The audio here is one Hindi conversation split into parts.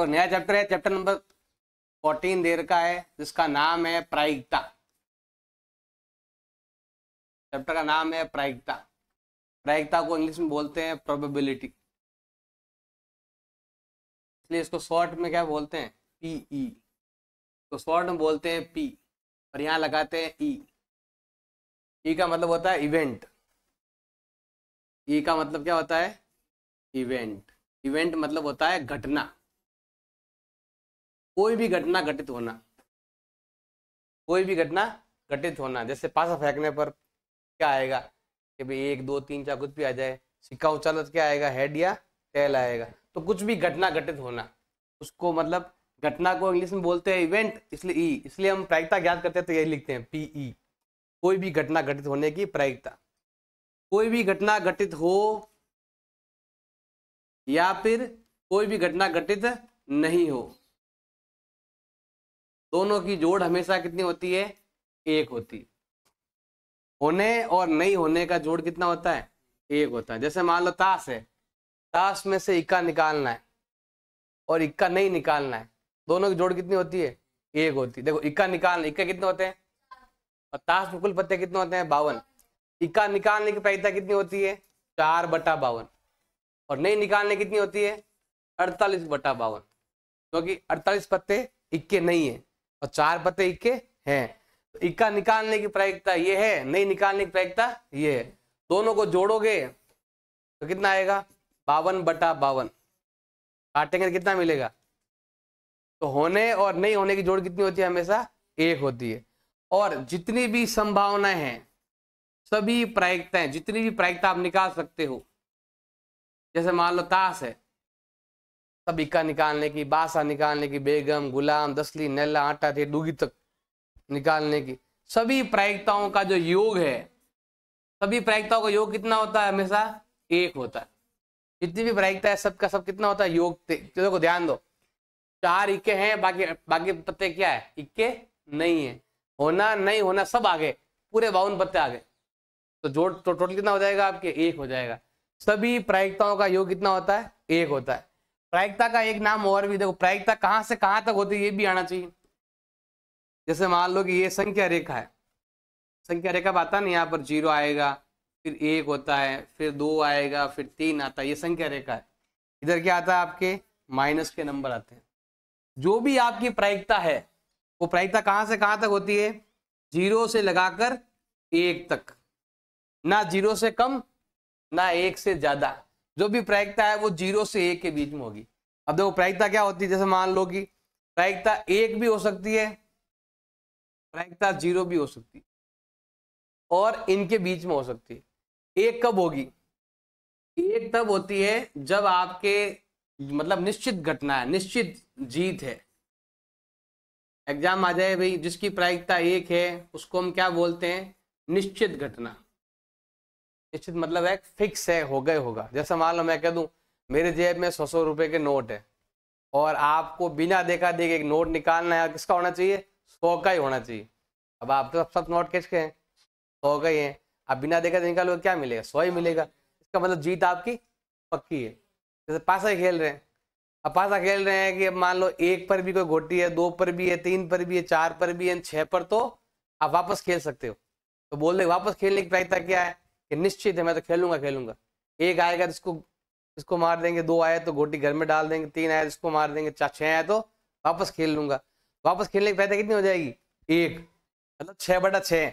तो नया चैप्टर है चैप्टर नंबर फोर्टीन देर का है जिसका नाम है प्रायिकता चैप्टर का नाम है प्रायिकता प्रायिकता को इंग्लिश में बोलते हैं प्रोबेबिलिटी इसलिए इसको शॉर्ट में क्या बोलते हैं पीई e। तो शॉर्ट में बोलते हैं पी और यहाँ लगाते हैं ई e। ई e का मतलब होता है इवेंट ई का मतलब क्या होता है इवेंट इवेंट मतलब होता है घटना कोई भी घटना घटित होना कोई भी घटना घटित होना जैसे पासा फेंकने पर क्या आएगा कि भाई एक दो तीन चार कुछ भी आ जाए सिक्का उछाल क्या आएगा हेड या टेल आएगा तो कुछ भी घटना घटित होना उसको मतलब घटना को इंग्लिश में बोलते हैं इवेंट इसलिए ई e, इसलिए हम प्रायिकता ज्ञात करते हैं तो यही लिखते हैं पी ई e, कोई भी घटना घटित होने की प्रायिकता कोई भी घटना घटित हो या फिर कोई भी घटना घटित नहीं हो दोनों की जोड़ हमेशा कितनी होती है एक होती होने और नहीं होने का जोड़ कितना होता है एक होता है जैसे मान लो ताश है ताश में से इक्का निकालना है और इक्का नहीं निकालना है दोनों की जोड़ कितनी होती है एक होती है देखो इक्का निकालना इक्का कितने होते हैं और ताश में कुल पत्ते कितने होते हैं बावन इक्का निकालने की पैदा कितनी होती है चार बटा बावन और नहीं निकालने कितनी होती है अड़तालीस बटा बावन क्योंकि अड़तालीस पत्ते इक्के नहीं है और चार पते इक्के हैं तो इक्का निकालने की प्रायिकता ये है नहीं निकालने की प्रायिकता ये है दोनों को जोड़ोगे तो कितना आएगा बावन बटा बावन काटेंगे तो कितना मिलेगा तो होने और नहीं होने की जोड़ कितनी होती है हमेशा एक होती है और जितनी भी संभावनाएं हैं सभी प्रायिकताएं जितनी भी प्रायिकता आप निकाल सकते हो जैसे मान लो ताश है सब इक्का निकालने की बासा निकालने की बेगम गुलाम दसली नैला आटा थे डूगी तक निकालने की सभी प्रायिकताओं का जो योग है सभी प्रायिकताओं का योग कितना होता है हमेशा एक होता है जितनी भी प्रायिकता है सबका सब कितना होता है योग को ध्यान दो चार इक्के हैं बाकी बाकी पत्ते क्या है इक्के नहीं है होना नहीं होना सब आगे पूरे बावन पत्ते आगे तो जोड़ तो टोटल कितना हो जाएगा आपके एक हो जाएगा सभी प्रायिकताओं का योग कितना होता है एक होता है प्रायिकता का एक नाम और भी देखो प्रायिकता कहाँ से कहाँ तक होती है ये भी आना चाहिए जैसे मान लो कि ये संख्या रेखा है संख्या रेखा आता नहीं यहाँ पर जीरो आएगा फिर एक होता है फिर दो आएगा फिर तीन आता है ये संख्या रेखा है इधर क्या आता है आपके माइनस के नंबर आते हैं जो भी आपकी प्रायिकता है वो प्रायिकता कहाँ से कहाँ तक होती है जीरो से लगाकर एक तक ना जीरो से कम ना एक से ज्यादा जो भी प्रायिकता है वो जीरो से एक के बीच में होगी अब देखो प्रायिकता क्या होती है जैसे मान लो कि प्रायिकता एक भी हो सकती है प्रायिकता जीरो भी हो सकती है और इनके बीच में हो सकती है एक कब होगी एक तब होती है जब आपके मतलब निश्चित घटना है निश्चित जीत है एग्जाम आ जाए भाई जिसकी प्रायिकता एक है उसको हम क्या बोलते हैं निश्चित घटना निश्चित मतलब है फिक्स है हो गए होगा जैसा मान लो मैं कह दूं मेरे जेब में सौ सौ रुपए के नोट है और आपको बिना देखा देखे एक नोट निकालना है किसका होना चाहिए सौ का ही होना चाहिए अब आप तो सब नोट किसके हैं सौ का ही है आप बिना देखा देखा निकालोगे क्या मिलेगा सौ ही मिलेगा इसका मतलब जीत आपकी पक्की है जैसे पासा खेल रहे हैं अब पासा खेल रहे हैं कि अब मान लो एक पर भी कोई घोटी है दो पर भी है तीन पर भी है चार पर भी है छः पर तो आप वापस खेल सकते हो तो बोल रहे वापस खेलने की प्रायिकता क्या है कि निश्चित है मैं तो खेलूंगा खेलूंगा एक आएगा तो इसको इसको मार देंगे दो आए तो गोटी घर में डाल देंगे तीन आए तो इसको मार देंगे चार छः आए तो वापस खेल लूंगा वापस खेलने की पैदा कितनी हो जाएगी एक मतलब छः बटा छः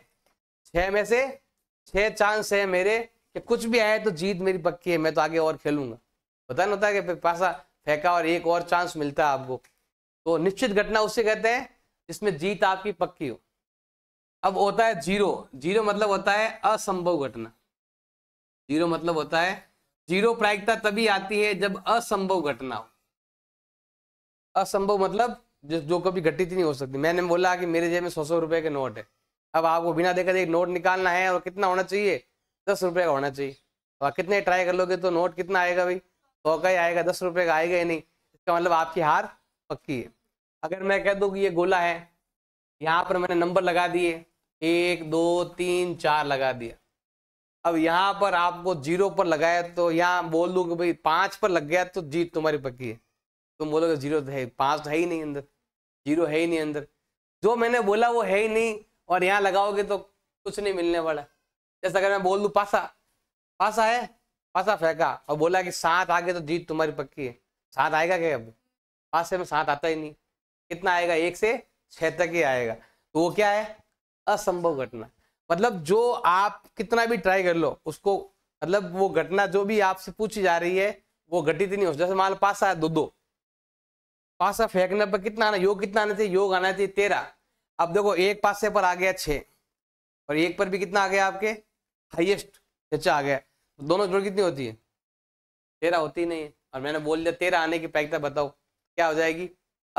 छः में से छः चांस है मेरे कि कुछ भी आए तो जीत मेरी पक्की है मैं तो आगे और खेलूंगा पता नहीं होता कि पैसा फेंका और एक और चांस मिलता है आपको तो निश्चित घटना उससे कहते हैं जिसमें जीत आपकी पक्की हो अब होता है जीरो जीरो मतलब होता है असंभव घटना जीरो मतलब होता है जीरो प्रायिकता तभी आती है जब असंभव घटना हो असंभव मतलब जो जो कभी घटित नहीं हो सकती मैंने बोला कि मेरे जेब में सौ सौ रुपए के नोट है अब आपको बिना देखा देखिए नोट निकालना है और कितना होना चाहिए दस रुपये का होना चाहिए तो आप कितने ट्राई कर लोगे तो नोट कितना आएगा भाई सौ तो का ही आएगा दस रुपए का आएगा ही नहीं इसका मतलब आपकी हार पक्की है अगर मैं कह दूँ कि ये गोला है यहाँ पर मैंने नंबर लगा दिए एक दो तीन चार लगा दिया अब यहाँ पर आपको जीरो पर लगाया तो यहाँ बोल दूँ कि भाई पाँच पर लग गया तो जीत तुम्हारी पक्की है तुम बोलोगे जीरो तो है पाँच तो है ही नहीं अंदर जीरो है ही नहीं अंदर जो मैंने बोला वो है ही नहीं और यहाँ लगाओगे तो कुछ नहीं मिलने वाला जैसे अगर मैं बोल दूँ पासा पासा है पासा फेंका और बोला कि सात आ गए तो जीत तुम्हारी पक्की है सात आएगा क्या अब पासे में सात आता ही नहीं कितना आएगा एक से छः तक ही आएगा तो वो क्या है असंभव घटना मतलब जो आप कितना भी ट्राई कर लो उसको मतलब वो घटना जो भी आपसे पूछी जा रही है वो घटित नहीं हो जैसे मान लो पासा है दो दो पासा फेंकने पर कितना आना योग कितना आना चाहिए योग आना चाहिए तेरह अब देखो एक पासे पर आ गया छः और एक पर भी कितना आ गया आपके हाइएस्ट अच्छा आ गया तो दोनों जोड़ कितनी होती है तेरह होती नहीं है और मैंने बोल दिया तेरह आने की पैकता बताओ क्या हो जाएगी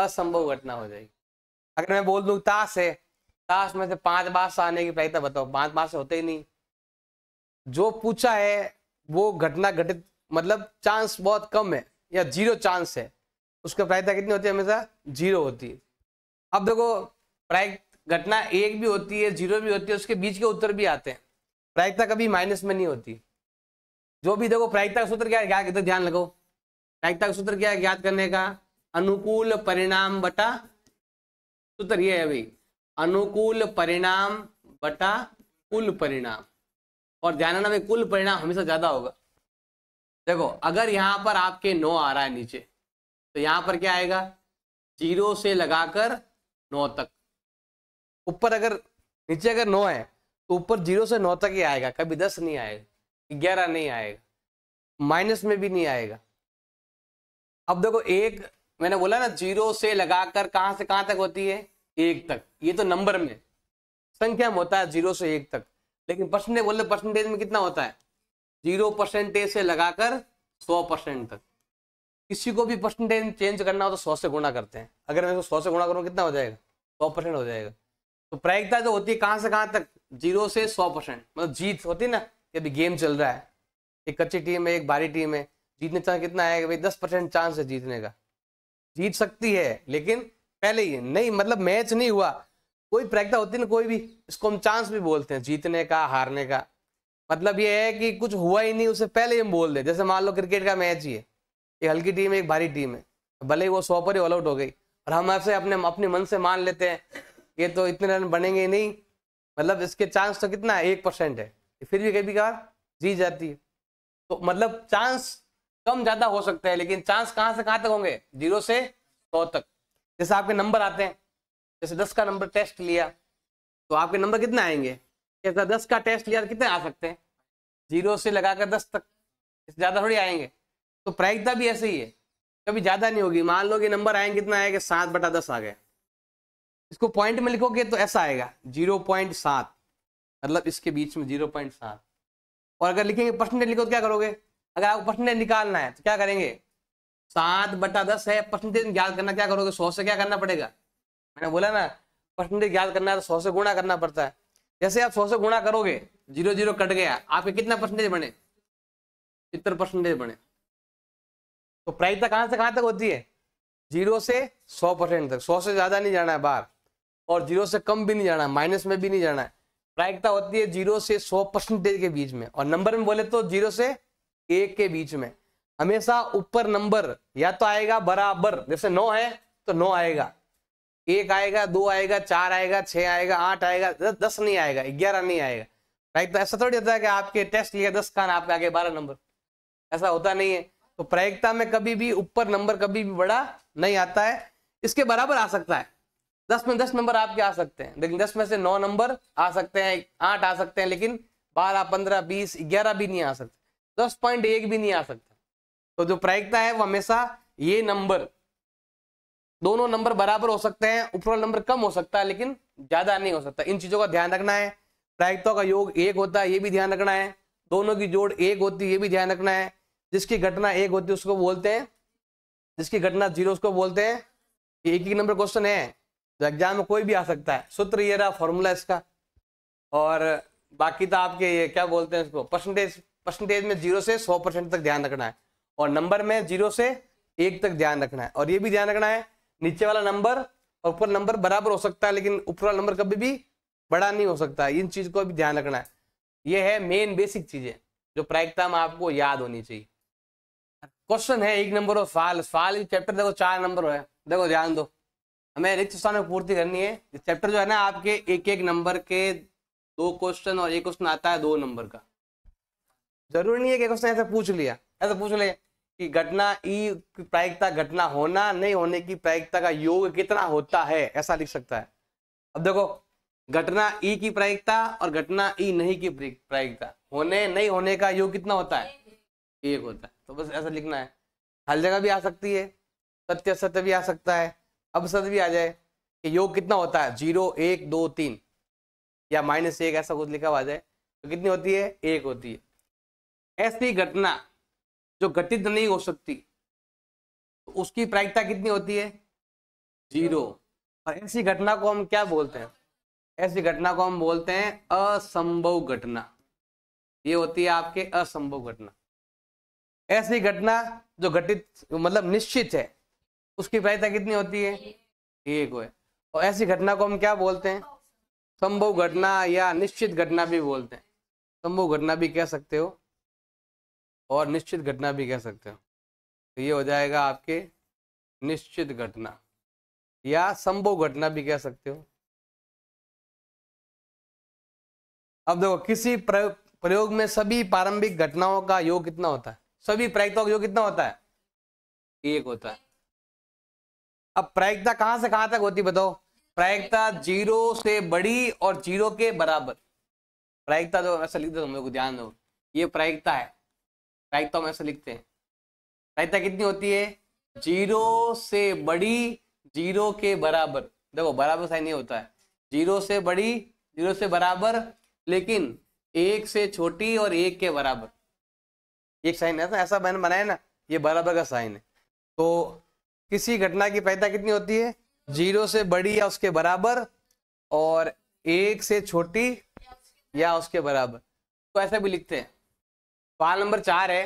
असंभव घटना हो जाएगी अगर मैं बोल दूँ ताश है काश में से पांच बार आने की प्रायता बताओ पांच बार से होते ही नहीं जो पूछा है वो घटना घटित मतलब चांस बहुत कम है या जीरो चांस है उसका प्रायता कितनी होती है हमेशा जीरो होती है अब देखो प्राय घटना एक भी होती है जीरो भी होती है उसके बीच के उत्तर भी आते हैं प्रायता कभी माइनस में नहीं होती जो भी देखो प्रायता का सूत्र क्या है कितना ध्यान लगाओ प्रायता का सूत्र क्या है ज्ञात करने का अनुकूल परिणाम बटा सूत्र ये है भाई अनुकूल परिणाम बटा कुल परिणाम और ध्यान रखना भाई कुल परिणाम हमेशा ज्यादा होगा देखो अगर यहां पर आपके नौ आ रहा है नीचे तो यहां पर क्या आएगा जीरो से लगाकर नौ तक ऊपर अगर नीचे अगर नौ है तो ऊपर जीरो से नौ तक ही आएगा कभी दस नहीं आएगा ग्यारह नहीं आएगा माइनस में भी नहीं आएगा अब देखो एक मैंने बोला ना जीरो से लगाकर कहां से कहां तक होती है एक तक ये तो नंबर में संख्या में होता है जीरो से एक तक लेकिन परसेंटेज बोले परसेंटेज में कितना होता है जीरो परसेंटेज से लगाकर सौ परसेंट तक किसी को भी परसेंटेज चेंज करना हो तो सौ से गुणा करते हैं अगर मैं सौ से गुणा करूँ कितना हो जाएगा सौ परसेंट हो जाएगा तो प्रायिकता जो होती है कहाँ से कहाँ तक जीरो से सौ परसेंट मतलब जीत होती है ना कि अभी गेम चल रहा है एक कच्ची टीम है एक भारी टीम है जीतने चांस कितना आएगा भाई दस परसेंट चांस है जीतने का जीत सकती है लेकिन पहले ही नहीं मतलब मैच नहीं हुआ कोई प्रैक्टिस होती ना कोई भी इसको हम चांस भी बोलते हैं जीतने का हारने का मतलब ये है कि कुछ हुआ ही नहीं उसे पहले ही हम बोल दे जैसे मान लो क्रिकेट का मैच ही है ये हल्की टीम है एक भारी टीम है भले ही वो सौ पर ही ऑल आउट हो गई और हम ऐसे अपने अपने मन से मान लेते हैं ये तो इतने रन बनेंगे नहीं मतलब इसके चांस तो कितना है एक परसेंट है फिर भी कभी कभार जीत जाती है तो मतलब चांस कम ज़्यादा हो सकते हैं लेकिन चांस कहाँ से कहाँ तक होंगे जीरो से सौ तो तक जैसे आपके नंबर आते हैं जैसे दस का नंबर टेस्ट लिया तो आपके नंबर कितने आएंगे जैसा दस का टेस्ट लिया तो कितने आ सकते हैं जीरो से लगाकर दस तक ज़्यादा थोड़ी आएंगे तो प्रायिकता भी ऐसे ही है कभी ज़्यादा नहीं होगी मान लो कि नंबर आएंगे कितना आएगा सात बटा दस आ गए इसको पॉइंट में लिखोगे तो ऐसा आएगा जीरो पॉइंट सात मतलब इसके बीच में जीरो पॉइंट सात और अगर लिखेंगे परसेंटेज लिखो तो क्या करोगे अगर आपको परसेंटेज निकालना है तो क्या करेंगे सात बटा दस है परसेंटेज ज्ञात करना क्या करोगे सौ से क्या करना पड़ेगा मैंने बोला ना परसेंटेज ज्ञात करना है तो सौ से गुणा करना पड़ता है जैसे आप सौ से गुणा करोगे जीरो जीरो कट गया आपके कितना परसेंटेज बने पितर परसेंटेज बने तो प्रायिकता कहां से कहां तक होती है जीरो से सौ परसेंट तक सौ से ज्यादा नहीं जाना है बाहर और जीरो से कम भी नहीं जाना है माइनस में भी नहीं जाना है प्रायिकता होती है जीरो से सौ परसेंटेज के बीच में और नंबर में बोले तो जीरो से एक के बीच में हमेशा ऊपर नंबर या तो आएगा बराबर जैसे नौ है तो नौ आएगा एक आएगा दो आएगा चार आएगा छह आएगा आठ आएगा दस नहीं आएगा ग्यारह नहीं आएगा राइट तो ऐसा थोड़ी होता है कि आपके टेस्ट लिए दस का आपके आगे बारह नंबर ऐसा होता नहीं है तो प्रायिकता में कभी भी ऊपर नंबर कभी भी बड़ा नहीं आता है इसके बराबर आ सकता है दस में दस नंबर आपके आ सकते हैं लेकिन दस में से नौ नंबर आ सकते हैं आठ आ सकते हैं लेकिन बारह पंद्रह बीस ग्यारह भी नहीं आ सकते दस पॉइंट एक भी नहीं आ सकते तो जो प्रायिकता है वो हमेशा ये नंबर दोनों नंबर बराबर हो सकते हैं ऊपर नंबर कम हो सकता है लेकिन ज्यादा नहीं हो सकता इन चीजों का ध्यान रखना है प्रायिकता का योग एक होता है ये भी ध्यान रखना है दोनों की जोड़ एक होती है ये भी ध्यान रखना है जिसकी घटना एक होती है उसको बोलते हैं जिसकी घटना जीरो उसको बोलते हैं एक ही नंबर क्वेश्चन है जो तो एग्जाम में कोई भी आ सकता है सूत्र ये रहा फॉर्मूला इसका और बाकी तो आपके ये क्या बोलते हैं इसको परसेंटेज परसेंटेज में जीरो से सौ परसेंट तक ध्यान रखना है और नंबर में जीरो से एक तक ध्यान रखना है और ये भी ध्यान रखना है नीचे वाला नंबर और ऊपर नंबर बराबर हो सकता है लेकिन ऊपर वाला नंबर कभी भी बड़ा नहीं हो सकता है इन चीज को भी ध्यान रखना है ये है मेन बेसिक चीजें जो प्रायिकता में आपको याद होनी चाहिए क्वेश्चन है एक नंबर और साल साल चैप्टर देखो चार नंबर है देखो ध्यान दो हमें रिक्त स्थान में पूर्ति करनी है चैप्टर जो है ना आपके एक एक नंबर के दो क्वेश्चन और एक क्वेश्चन आता है दो नंबर का जरूरी नहीं है कि क्वेश्चन ऐसा पूछ लिया ऐसा पूछ लिया कि घटना ई प्रायिकता घटना होना नहीं होने की प्रायिकता का योग कितना होता है ऐसा लिख सकता है अब देखो घटना ई की प्रायिकता और घटना ई नहीं की प्रायिकता होने नहीं होने का योग कितना होता है एक होता है तो बस ऐसा लिखना है हर जगह भी आ सकती है सत्य सत्य भी आ सकता है अब सत्य भी आ जाए कि योग कितना होता है जीरो एक दो तीन या माइनस एक ऐसा कुछ लिखा हुआ जाए तो कितनी होती है एक होती है ऐसी घटना जो घटित नहीं हो सकती तो उसकी प्रायिकता कितनी होती है जीरो और ऐसी घटना को हम क्या बोलते हैं ऐसी घटना को हम बोलते हैं असंभव घटना ये होती है आपके असंभव घटना ऐसी घटना जो घटित मतलब निश्चित है उसकी प्रायिकता कितनी होती है एक है और ऐसी घटना को हम क्या बोलते हैं संभव घटना या निश्चित घटना भी बोलते हैं संभव घटना भी कह सकते हो और निश्चित घटना भी कह सकते हो तो ये हो जाएगा आपके निश्चित घटना या संभव घटना भी कह सकते हो अब देखो किसी प्रयोग में सभी प्रारंभिक घटनाओं का योग कितना होता है सभी प्रायिकताओं का योग कितना होता है एक होता है अब प्रायिकता कहां से कहां तक होती बताओ प्रायिकता जीरो से बड़ी और जीरो के बराबर प्रायिकता जो तो ऐसा लिख दो लोग ध्यान दो ये प्रायिकता है रायता तो हम ऐसे लिखते हैं रायता कितनी होती है जीरो से बड़ी जीरो के बराबर देखो बराबर साइन नहीं होता है जीरो से बड़ी जीरो से बराबर लेकिन एक से छोटी और एक के बराबर एक साइन है ना ऐसा मैंने बनाया ना ये बराबर का साइन है तो किसी घटना की पैदा कितनी होती है जीरो से बड़ी या उसके बराबर और एक से छोटी या उसके बराबर तो ऐसा भी लिखते हैं सवाल नंबर चार है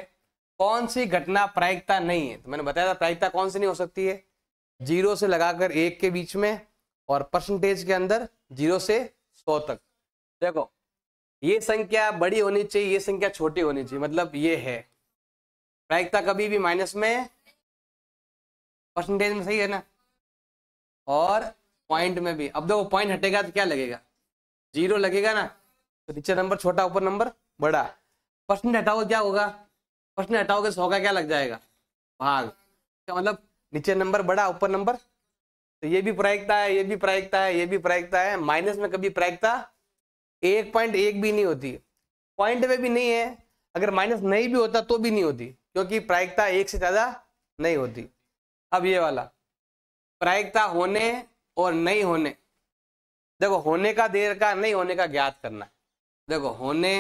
कौन सी घटना प्रायिकता नहीं है तो मैंने बताया था प्रायिकता कौन सी नहीं हो सकती है जीरो से लगाकर एक के बीच में और परसेंटेज के अंदर जीरो से सौ तक देखो ये संख्या बड़ी होनी चाहिए ये संख्या छोटी होनी चाहिए मतलब ये है प्रायिकता कभी भी माइनस में परसेंटेज में सही है ना और पॉइंट में भी अब देखो पॉइंट हटेगा तो क्या लगेगा जीरो लगेगा ना तो नीचे नंबर छोटा ऊपर नंबर बड़ा परसेंट हटाओगे क्या होगा परसेंट हटाओगे सौ का क्या लग जाएगा भाग क्या मतलब नीचे नंबर बड़ा ऊपर नंबर तो ये भी प्रायिकता है ये भी प्रायिकता है ये भी प्रायिकता है माइनस में कभी प्रायिकता एक पॉइंट एक भी नहीं होती पॉइंट में भी नहीं है अगर माइनस नहीं भी होता तो भी नहीं होती क्योंकि प्रायिकता एक से ज्यादा नहीं होती अब ये वाला प्रायिकता होने और नहीं होने देखो होने का देर का नहीं होने का ज्ञात करना है देखो होने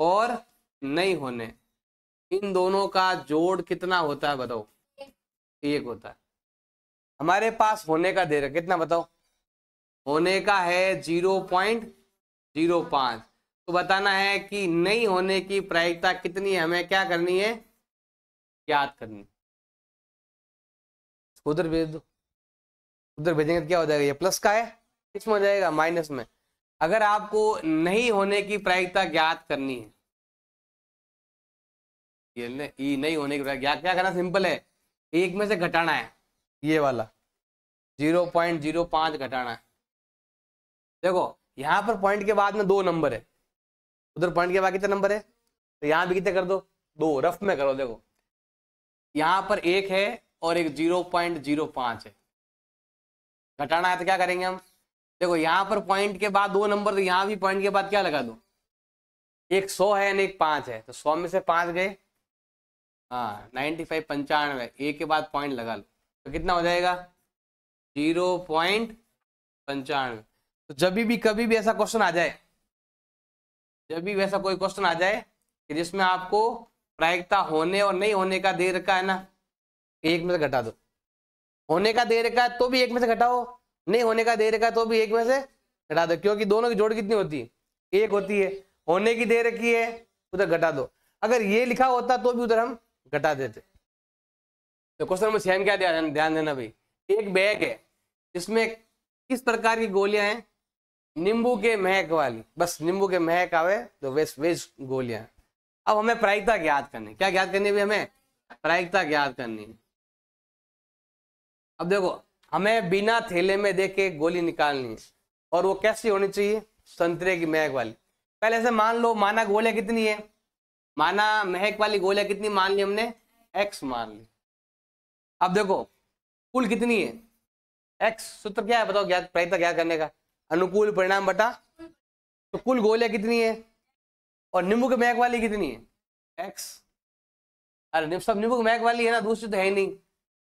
और नहीं होने इन दोनों का जोड़ कितना होता है बताओ एक होता है हमारे पास होने का दे रहा कितना बताओ होने का है जीरो पॉइंट जीरो पांच तो बताना है कि नहीं होने की प्रायिकता कितनी है हमें क्या करनी है याद करनी उधर भेज दो उधर भेजेंगे तो क्या हो जाएगा ये प्लस का है किस में हो जाएगा माइनस में अगर आपको नहीं होने की प्रायिकता ज्ञात करनी है ये नहीं होने की ज्ञात क्या करना सिंपल है एक में से घटाना है ये वाला जीरो पॉइंट जीरो पांच घटाना है देखो यहां पर पॉइंट के बाद में दो नंबर है उधर पॉइंट के बाद कितने नंबर है तो यहां भी कितने कर दो दो रफ में करो देखो यहां पर एक है और एक जीरो पॉइंट जीरो पांच है घटाना है तो क्या करेंगे हम देखो यहां पर पॉइंट के बाद दो नंबर तो यहां भी पॉइंट के बाद क्या लगा दो एक सौ है एक पांच है तो सौ में से पांच गए हाँ नाइन्टी फाइव पंचानवे ए के बाद पॉइंट लगा लो तो कितना हो जाएगा जीरो पॉइंट पंचानवे तो जब भी कभी भी ऐसा क्वेश्चन आ जाए जब भी वैसा कोई क्वेश्चन आ जाए कि जिसमें आपको प्रायिकता होने और नहीं होने का दे रखा है ना एक में से घटा दो होने का दे रखा है तो भी एक में से घटाओ नहीं होने का दे रखा तो भी एक में से घटा दो क्योंकि दोनों की जोड़ कितनी होती है एक होती है होने की दे रखी है उधर घटा दो अगर ये लिखा होता तो भी उधर हम घटा देते तो क्वेश्चन नंबर सेवन क्या ध्यान ध्यान देना भाई एक बैग है इसमें किस प्रकार की गोलियां हैं नींबू के महक वाली बस नींबू के महक आवे तो वेस्ट वेस्ट गोलियां अब हमें प्रायिकता ज्ञात करनी क्या ज्ञात करनी है हमें प्रायिकता ज्ञात करनी है अब देखो हमें बिना थैले में के गोली निकालनी है और वो कैसी होनी चाहिए संतरे की महक वाली पहले ऐसे मान लो माना गोलियां कितनी है माना महक वाली गोलियां कितनी मान ली हमने एक्स मान ली अब देखो कुल कितनी है एक्स सूत्र क्या है बताओ ज्ञात प्रयत्न ज्ञात करने का अनुकूल परिणाम बटा तो कुल गोलियां कितनी है और नींबू की महक वाली कितनी है एक्स अरे सब नींबू की महक वाली है ना दूसरी तो है नहीं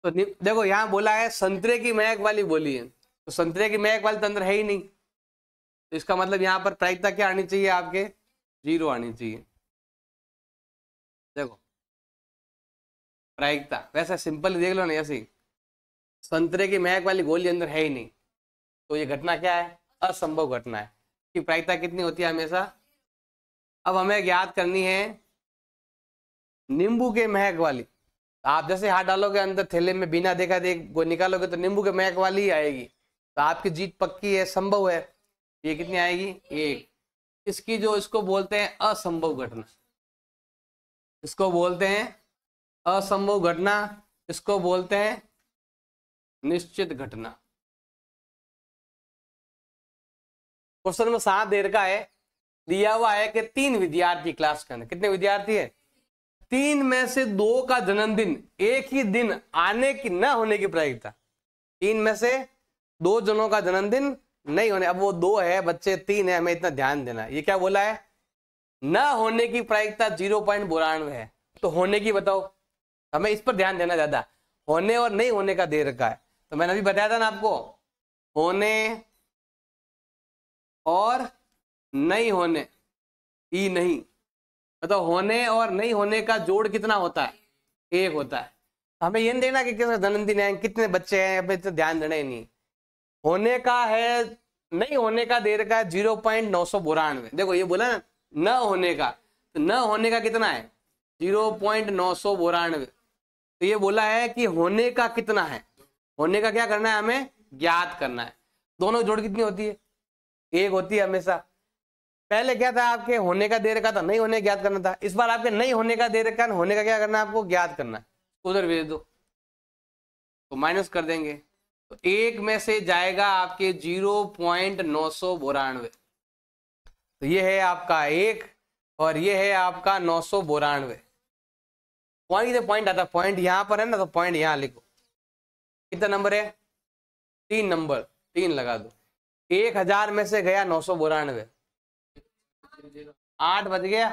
तो देखो यहाँ बोला है संतरे की महक वाली बोली है तो संतरे की महक वाली तंत्र तो है ही नहीं तो इसका मतलब यहाँ पर प्रायिकता क्या आनी चाहिए आपके जीरो आनी चाहिए देखो प्रायिकता वैसे सिंपल देख लो ना ऐसी संतरे की महक वाली गोली अंदर है ही नहीं तो ये घटना क्या है असंभव घटना है कि प्रायिकता कितनी होती है हमेशा अब हमें याद करनी है नींबू के महक वाली आप जैसे हाथ डालोगे अंदर थैले में बिना देखा देख निकालोगे तो नींबू के महक वाली ही आएगी तो आपकी जीत पक्की है संभव है ये कितनी आएगी एक इसकी जो इसको बोलते हैं असंभव घटना इसको बोलते हैं असंभव घटना इसको बोलते हैं निश्चित घटना क्वेश्चन में सात देर का है दिया हुआ है कि तीन विद्यार्थी क्लास के अंदर कितने विद्यार्थी है तीन में से दो का जन्मदिन एक ही दिन आने की न होने की प्रायिकता तीन में से दो जनों का जन्मदिन नहीं होने अब वो दो है बच्चे तीन है हमें इतना ध्यान देना ये क्या बोला है न होने की प्रायिकता जीरो पॉइंट बोरानवे है तो होने की बताओ हमें इस पर ध्यान देना ज्यादा होने और नहीं होने का दे रखा है तो मैंने अभी बताया था ना आपको होने और नहीं होने ई नहीं मतलब होने और नहीं होने का जोड़ कितना होता है एक होता है हमें ये नहीं देखना कि किसका जन्मदिन है कितने बच्चे हैं अभी तो ध्यान देना ही नहीं होने का है नहीं होने का देर का जीरो पॉइंट नौ सौ बुरानवे देखो ये बोला ना न होने का तो न होने का कितना है जीरो पॉइंट नौ सौ बुरानवे तो ये बोला है कि होने का कितना है होने का क्या करना है हमें ज्ञात करना है दोनों जोड़ कितनी होती है एक होती है हमेशा पहले क्या था आपके होने का दे रखा था नहीं होने ज्ञात करना था इस बार आपके नहीं होने का दे रखा होने का क्या करना है आपको ज्ञात करना है उधर भेज दो तो माइनस कर देंगे तो एक में से जाएगा आपके जीरो पॉइंट नौ सौ बोरानवे तो ये है आपका एक और ये है आपका नौ सौ बोरानवे पॉइंट पॉइंट आता पॉइंट यहां पर है ना तो पॉइंट यहां लिखो कितना नंबर है तीन नंबर तीन लगा दो एक हजार में से गया नौ सौ बोरानवे आठ बज गया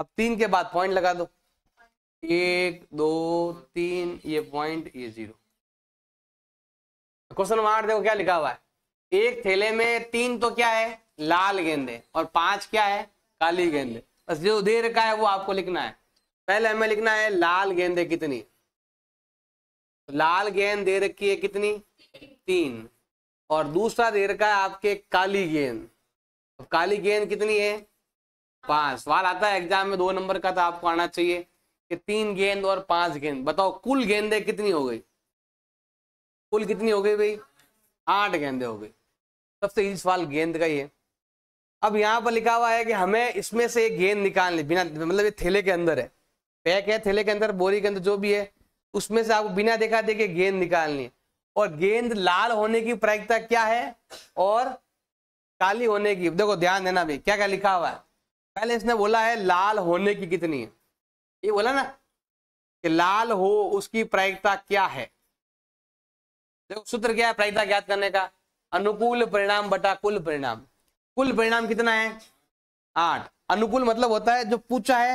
अब तीन के बाद पॉइंट लगा दो एक दो तीन ये पॉइंट ये जीरो क्वेश्चन नंबर आठ देखो क्या लिखा हुआ है एक थैले में तीन तो क्या है लाल गेंदे और पांच क्या है काली गेंदे बस जो दे रखा है वो आपको लिखना है पहले हमें लिखना है लाल गेंदे कितनी लाल गेंद दे रखी है कितनी तीन और दूसरा दे रखा है आपके काली गेंद काली गेंद कितनी है पांच सवाल आता है एग्जाम में दो नंबर का तो आपको आना चाहिए कि तीन गेंद और पांच गेंद बताओ कुल गेंदे कितनी हो गई कुल कितनी हो गई भाई आठ गेंदे हो गई सबसे इजी सवाल गेंद का ही है अब यहाँ पर लिखा हुआ है कि हमें इसमें से एक गेंद निकालनी बिना मतलब ये थैले के अंदर है पैक है थैले के अंदर बोरी के अंदर जो भी है उसमें से आपको बिना देखा देखे गेंद निकालनी है और गेंद लाल होने की प्रायिकता क्या है और काली होने की देखो ध्यान देना भाई क्या क्या लिखा हुआ है पहले इसने बोला है लाल होने की कितनी है ये बोला ना कि लाल हो उसकी प्रायिकता क्या है देखो सूत्र क्या है प्रायिकता ज्ञात करने का अनुकूल परिणाम बटा कुल परिणाम कुल परिणाम कितना है आठ अनुकूल मतलब होता है जो पूछा है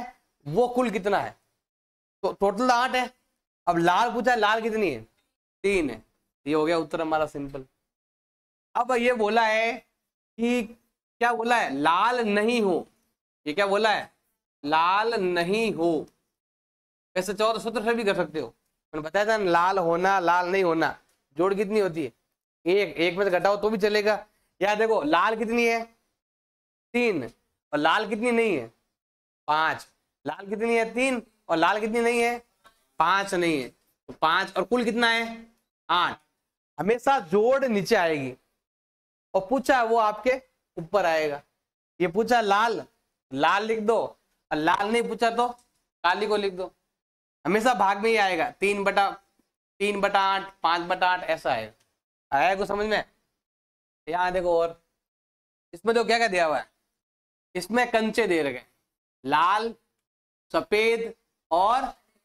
वो कुल कितना है तो टोटल तो आठ है अब लाल पूछा है लाल कितनी है तीन है ये हो गया उत्तर हमारा सिंपल अब ये बोला है कि क्या बोला है लाल नहीं हो ये क्या बोला है लाल नहीं हो ऐसे चौदह सूत्र से भी कर सकते हो मैंने बताया था लाल होना लाल नहीं होना जोड़ कितनी होती है एक एक में से घटाओ तो भी चलेगा या देखो लाल कितनी है तीन और लाल कितनी नहीं है पांच लाल कितनी है तीन और लाल कितनी नहीं है पांच नहीं है तो पांच और कुल कितना है आठ हमेशा जोड़ नीचे आएगी और पूछा वो आपके ऊपर आएगा ये पूछा लाल लाल लिख दो और लाल नहीं पूछा तो काली को लिख दो हमेशा भाग में ही आएगा तीन बटा तीन बटा आठ पांच बटा आठ ऐसा है आया को समझ में यहाँ देखो और इसमें तो क्या क्या दिया हुआ है इसमें कंचे दे रखे लाल सफेद और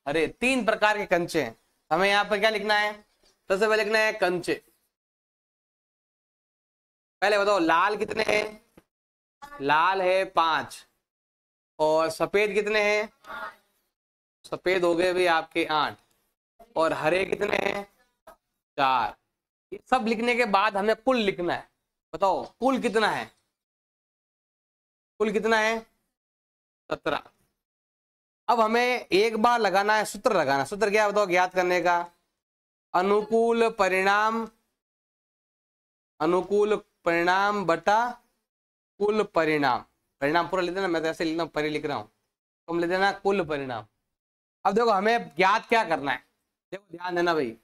हरे तीन प्रकार के कंचे हैं हमें यहाँ पर क्या लिखना है सबसे पहले लिखना है कंचे पहले बताओ लाल कितने हैं लाल है पांच और सफेद कितने हैं सफेद हो गए भी आपके आठ और हरे कितने हैं चार ये सब लिखने के बाद हमें कुल लिखना है बताओ कुल कितना है कुल कितना है सत्रह अब हमें एक बार लगाना है सूत्र लगाना सूत्र क्या बताओ ज्ञात करने का अनुकूल परिणाम अनुकूल परिणाम बटा कुल परिणाम परिणाम पूरा ले देना मैं तो ऐसे लेता हूँ परि लिख रहा हूँ तुम तो ले देना कुल परिणाम अब देखो हमें ज्ञात क्या करना है देखो ध्यान देना भाई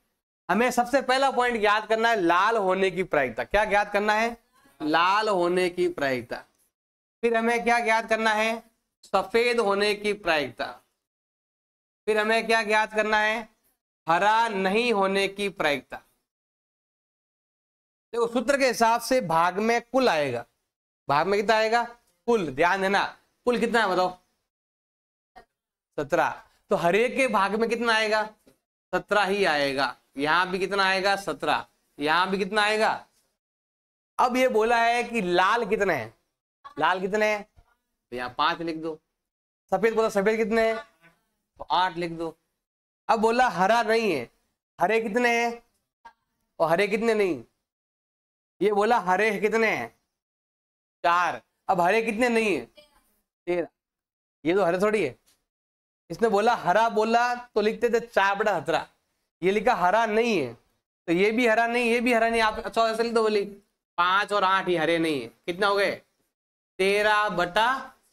हमें सबसे पहला पॉइंट ज्ञात करना है लाल होने की प्रायिकता क्या ज्ञात करना है लाल होने की प्रायिकता फिर हमें क्या ज्ञात करना है सफेद होने की प्रायिकता फिर हमें क्या ज्ञात करना है हरा नहीं होने की प्रायिकता देखो सूत्र के हिसाब से भाग में कुल आएगा भाग में कितना आएगा कुल ध्यान देना कुल कितना है बताओ सत्रह तो हरेक के भाग में कितना आएगा सत्रह ही आएगा यहां भी कितना आएगा सत्रह यहां भी कितना आएगा अब ये बोला है कि लाल कितने हैं लाल कितने हैं तो यहाँ पांच लिख दो सफेद बोला सफेद कितने हैं तो आठ लिख दो अब बोला हरा नहीं है हरे कितने हैं और हरे कितने नहीं ये बोला हरे कितने हैं चार अब हरे कितने नहीं है तेरह ये तो हरे थोड़ी है इसने बोला हरा बोला तो लिखते थे चाबड़ा हतरा ये लिखा हरा नहीं है तो ये भी हरा नहीं ये भी हरा नहीं आप अच्छा ऐसे तो बोली पांच और आठ ही हरे नहीं है कितना हो गए तेरह बटा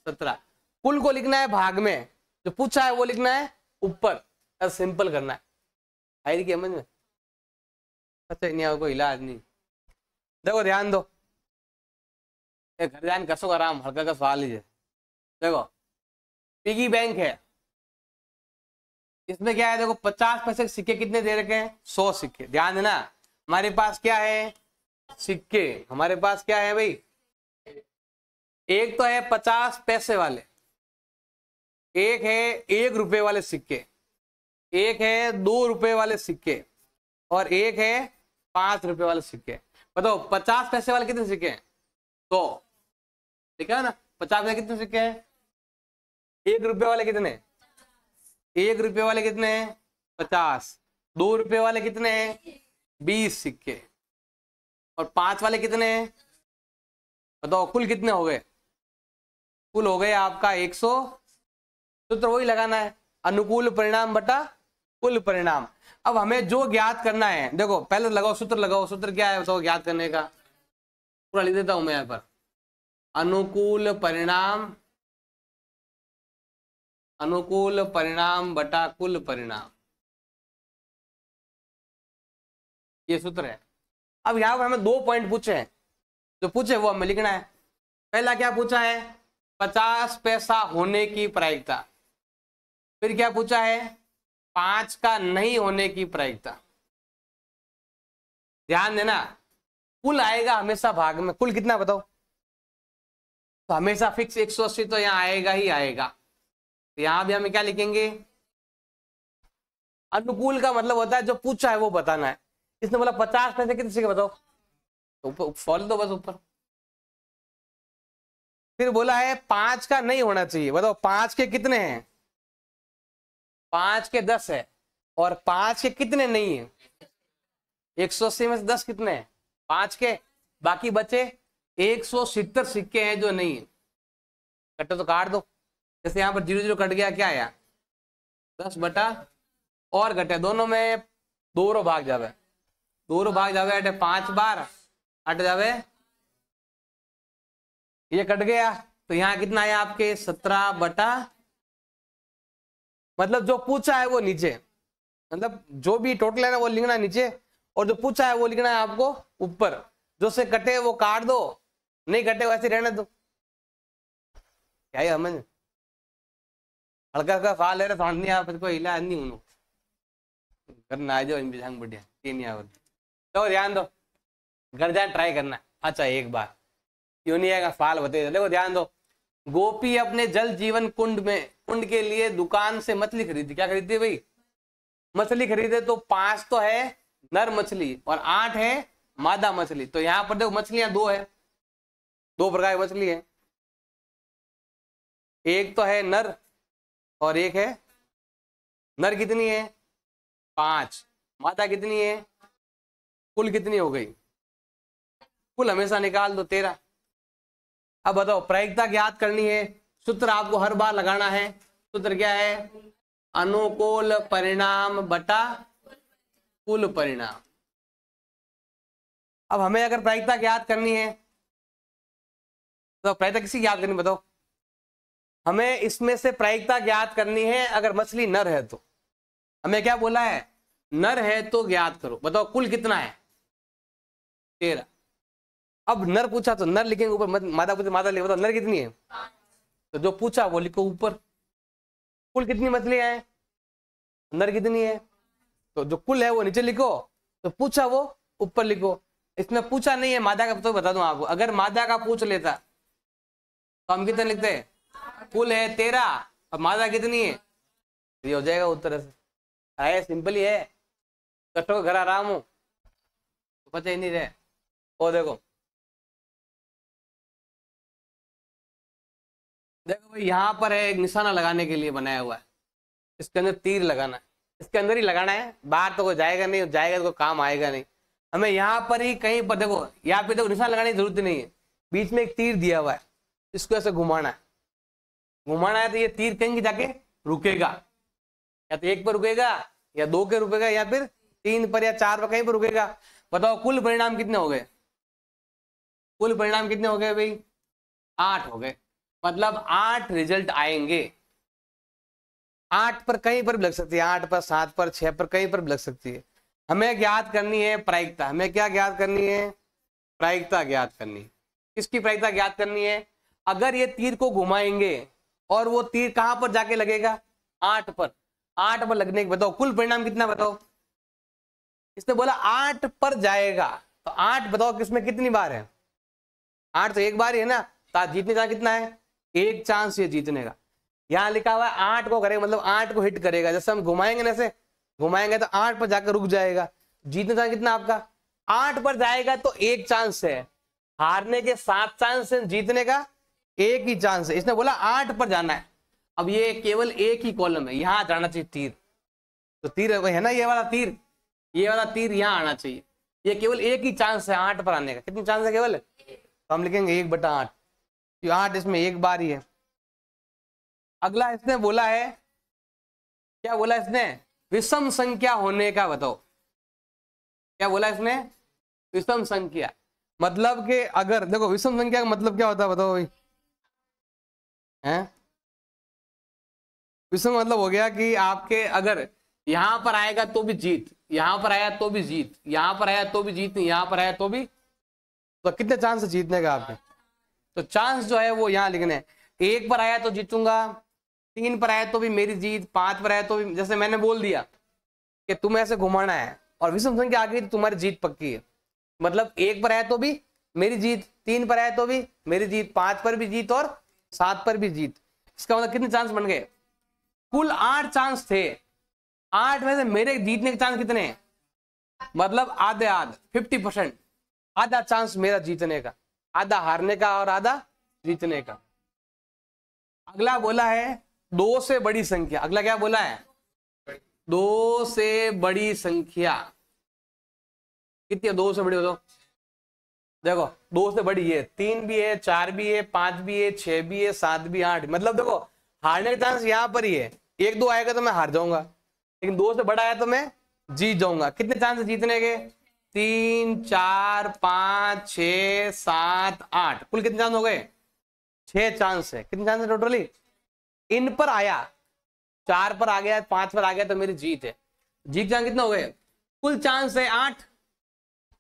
सत्रह कुल को लिखना है भाग में जो पूछा है वो लिखना है ऊपर सिंपल करना है आई समझ में अच्छा नहीं कोई इलाज नहीं देखो ध्यान दो घर जाने कसो आराम हल्का का सवाल लीजिए देखो पिगी बैंक है इसमें क्या है देखो पचास पैसे सिक्के कितने दे रखे हैं सौ सिक्के ध्यान देना हमारे पास क्या है सिक्के हमारे पास क्या है भाई एक तो है पचास पैसे वाले एक है एक रुपए वाले सिक्के एक है दो रुपए वाले सिक्के और एक है पांच रुपए वाले सिक्के बताओ पचास पैसे वाले कितने सिक्के हैं सौ तो, ठीक है ना पचास वाले कितने सिक्के हैं एक रुपये वाले कितने एक रुपये वाले कितने पचास दो रुपये वाले कितने बीस सिक्के और पांच वाले कितने बताओ कुल कितने हो गए कुल हो गए आपका एक सौ सूत्र तो तो वही लगाना है अनुकूल परिणाम बटा कुल परिणाम अब हमें जो ज्ञात करना है देखो पहले लगाओ सूत्र लगाओ सूत्र क्या है बताओ ज्ञात करने का पूरा लिख देता हूं मैं यहाँ पर अनुकूल परिणाम अनुकूल परिणाम बटा कुल परिणाम ये सूत्र है अब यहां पर हमें दो पॉइंट पूछे हैं जो पूछे वो हमें लिखना है पहला क्या पूछा है पचास पैसा होने की प्रायिकता फिर क्या पूछा है पांच का नहीं होने की प्रायिकता ध्यान देना कुल आएगा हमेशा भाग में कुल कितना बताओ तो हमेशा फिक्स एक सौ अस्सी तो यहाँ आएगा ही आएगा तो यहां भी हम क्या लिखेंगे अनुकूल का मतलब होता है जो पूछा है वो बताना है इसने बोला पचास पैसे कितने से बताओ तो फॉल दो बस ऊपर फिर बोला है पांच का नहीं होना चाहिए बताओ पांच के कितने हैं पांच के दस है और पांच के कितने नहीं है एक सौ अस्सी में से दस कितने हैं पांच के बाकी बचे एक सौ सितर सिक्के हैं जो नहीं है कटे तो काट दो जैसे यहाँ पर जीरो जीरो कट गया क्या आया दस बटा और घटे दोनों में दो रो भाग जावे दो रो भाग जावे अटे पांच बार हट जावे ये कट गया तो यहाँ कितना आया आपके सत्रह बटा मतलब जो पूछा है वो नीचे मतलब जो भी टोटल है ना वो लिखना नीचे और जो पूछा है वो लिखना है आपको ऊपर जो से कटे वो काट दो नहीं करते वैसे रहने दो क्या है हमें हल्का हल्का फाल है फांद नहीं आप कोई इलाज नहीं घर ना आ जाओ इनके संग बढ़िया नहीं यहाँ तो ध्यान दो घर जाए ट्राई करना अच्छा एक बार क्यों नहीं आएगा फाल बते देखो ध्यान दो गोपी अपने जल जीवन कुंड में कुंड के लिए दुकान से मछली खरीदी क्या खरीदी भाई मछली खरीदे तो पांच तो है नर मछली और आठ है मादा मछली तो यहाँ पर देखो मछलियां दो है दो प्रकार की मछली है एक तो है नर और एक है नर कितनी है पांच माता कितनी है कुल कितनी हो गई कुल हमेशा निकाल दो तेरह अब बताओ प्रायिकता ज्ञात करनी है सूत्र आपको हर बार लगाना है सूत्र क्या है अनुकूल परिणाम बटा कुल परिणाम अब हमें अगर प्रायिकता ज्ञात करनी है तो प्रायिकता किसी याद करनी बताओ हमें इसमें से प्रायिकता ज्ञात करनी है अगर मछली नर है तो हमें क्या बोला है नर है तो ज्ञात करो बताओ कुल कितना है तेरह अब नर पूछा तो नर लिखेंगे ऊपर मादा पूछे मादा ले बताओ नर कितनी है तो जो पूछा वो लिखो ऊपर कुल कितनी मछलियां हैं नर कितनी है तो जो कुल है वो नीचे लिखो तो पूछा वो ऊपर लिखो इसमें पूछा नहीं है मादा का तो बता दूं आपको अगर मादा का पूछ लेता तो हम कितने लिखते हैं कुल है तेरह अब मादा कितनी है ये हो जाएगा उत्तर से सिंपल ही है कठो घर आराम हो तो पता ही नहीं रहे ओ देखो देखो भाई यहाँ पर है एक निशाना लगाने के लिए बनाया हुआ है इसके अंदर तीर लगाना है इसके अंदर ही लगाना है बाहर तो कोई जाएगा नहीं जाएगा तो कोई काम आएगा नहीं हमें यहाँ पर ही कहीं पर देखो यहाँ पे देखो तो निशान लगाने की जरूरत नहीं है बीच में एक तीर दिया हुआ है इसको ऐसे घुमाना है घुमाना है तो ये तीर कहीं जाके रुकेगा या तो एक पर रुकेगा या दो के रुकेगा या फिर तीन पर या चार पर कहीं पर रुकेगा बताओ कुल परिणाम कितने हो गए कुल परिणाम कितने हो गए भाई आठ हो गए मतलब आठ रिजल्ट आएंगे आठ पर कहीं पर भी लग सकती है आठ पर सात पर छह पर कहीं पर भी लग सकती है हमें ज्ञात करनी है प्रायिकता हमें क्या ज्ञात करनी है प्रायिकता ज्ञात करनी है किसकी प्रायिकता ज्ञात करनी है अगर ये तीर को घुमाएंगे और वो तीर कहां पर जाके लगेगा आठ पर आठ पर लगने के बताओ कुल परिणाम कितना बताओ इसने बोला आठ पर जाएगा तो आठ बताओ किसमें कितनी बार है आठ तो एक बार ही है ना तो जीतने का कितना है एक चांस ये जीतने का यहां लिखा हुआ है आठ को करेगा मतलब आठ को हिट करेगा जैसे हम घुमाएंगे ना ऐसे घुमाएंगे तो आठ पर जाकर रुक जाएगा जीतने का कितना आपका आठ पर जाएगा तो एक चांस है हारने के सात चांस है जीतने का एक ही चांस है इसने बोला आठ पर जाना है अब ये केवल एक ही कॉलम है यहां जाना चाहिए तीर तो तीर है ना ये वाला तीर ये वाला तीर यहाँ आना चाहिए ये केवल एक ही चांस है आठ पर आने का कितनी चांस है केवल तो हम लिखेंगे एक बटा आठ आठ इसमें एक बार ही है अगला इसने बोला है क्या बोला इसने विषम संख्या होने का बताओ क्या बोला इसने विषम संख्या मतलब के अगर देखो विषम संख्या का मतलब क्या होता है बताओ भाई हैं तो इसमें मतलब हो गया कि आपके अगर यहां पर आएगा तो भी जीत यहां पर आया तो भी जीत यहां पर आया तो भी जीत नहीं यहां पर आया तो भी तो कितने चांस है जीतने का आपके तो चांस जो है वो यहाँ लिखने एक पर आया तो जीतूंगा तीन पर आया तो भी मेरी जीत पांच पर आया तो भी जैसे मैंने बोल दिया कि तुम ऐसे घुमाना है और विषम संख्या आ गई तो तुम्हारी जीत पक्की है मतलब एक पर आया तो भी मेरी जीत तीन पर आया तो भी मेरी जीत पांच पर भी जीत और सात पर भी जीत इसका मतलब कितने चांस बन गए कुल आठ चांस थे आठ में से मेरे जीतने के चांस कितने मतलब आधे आध फिफ्टी परसेंट आधा चांस मेरा जीतने का आधा हारने का और आधा जीतने का अगला बोला है दो से बड़ी संख्या अगला क्या बोला है दो से बड़ी संख्या कितनी दो से बड़ी हो तो? देखो दो से बड़ी है तीन भी है चार भी है पांच भी है छह भी है सात भी आठ मतलब देखो हारने का चांस यहाँ पर ही है एक दो आएगा तो मैं हार जाऊंगा लेकिन दो से बड़ा आया तो मैं जीत जाऊंगा कितने चांस जीतने के तीन चार पांच छ सात आठ कुल कितने चांस हो गए छह चांस है कितने चांस है टोटली इन पर आया चार पर आ गया पांच पर आ गया तो मेरी जीत है जीत चांस कितने हो गए कुल चांस है आठ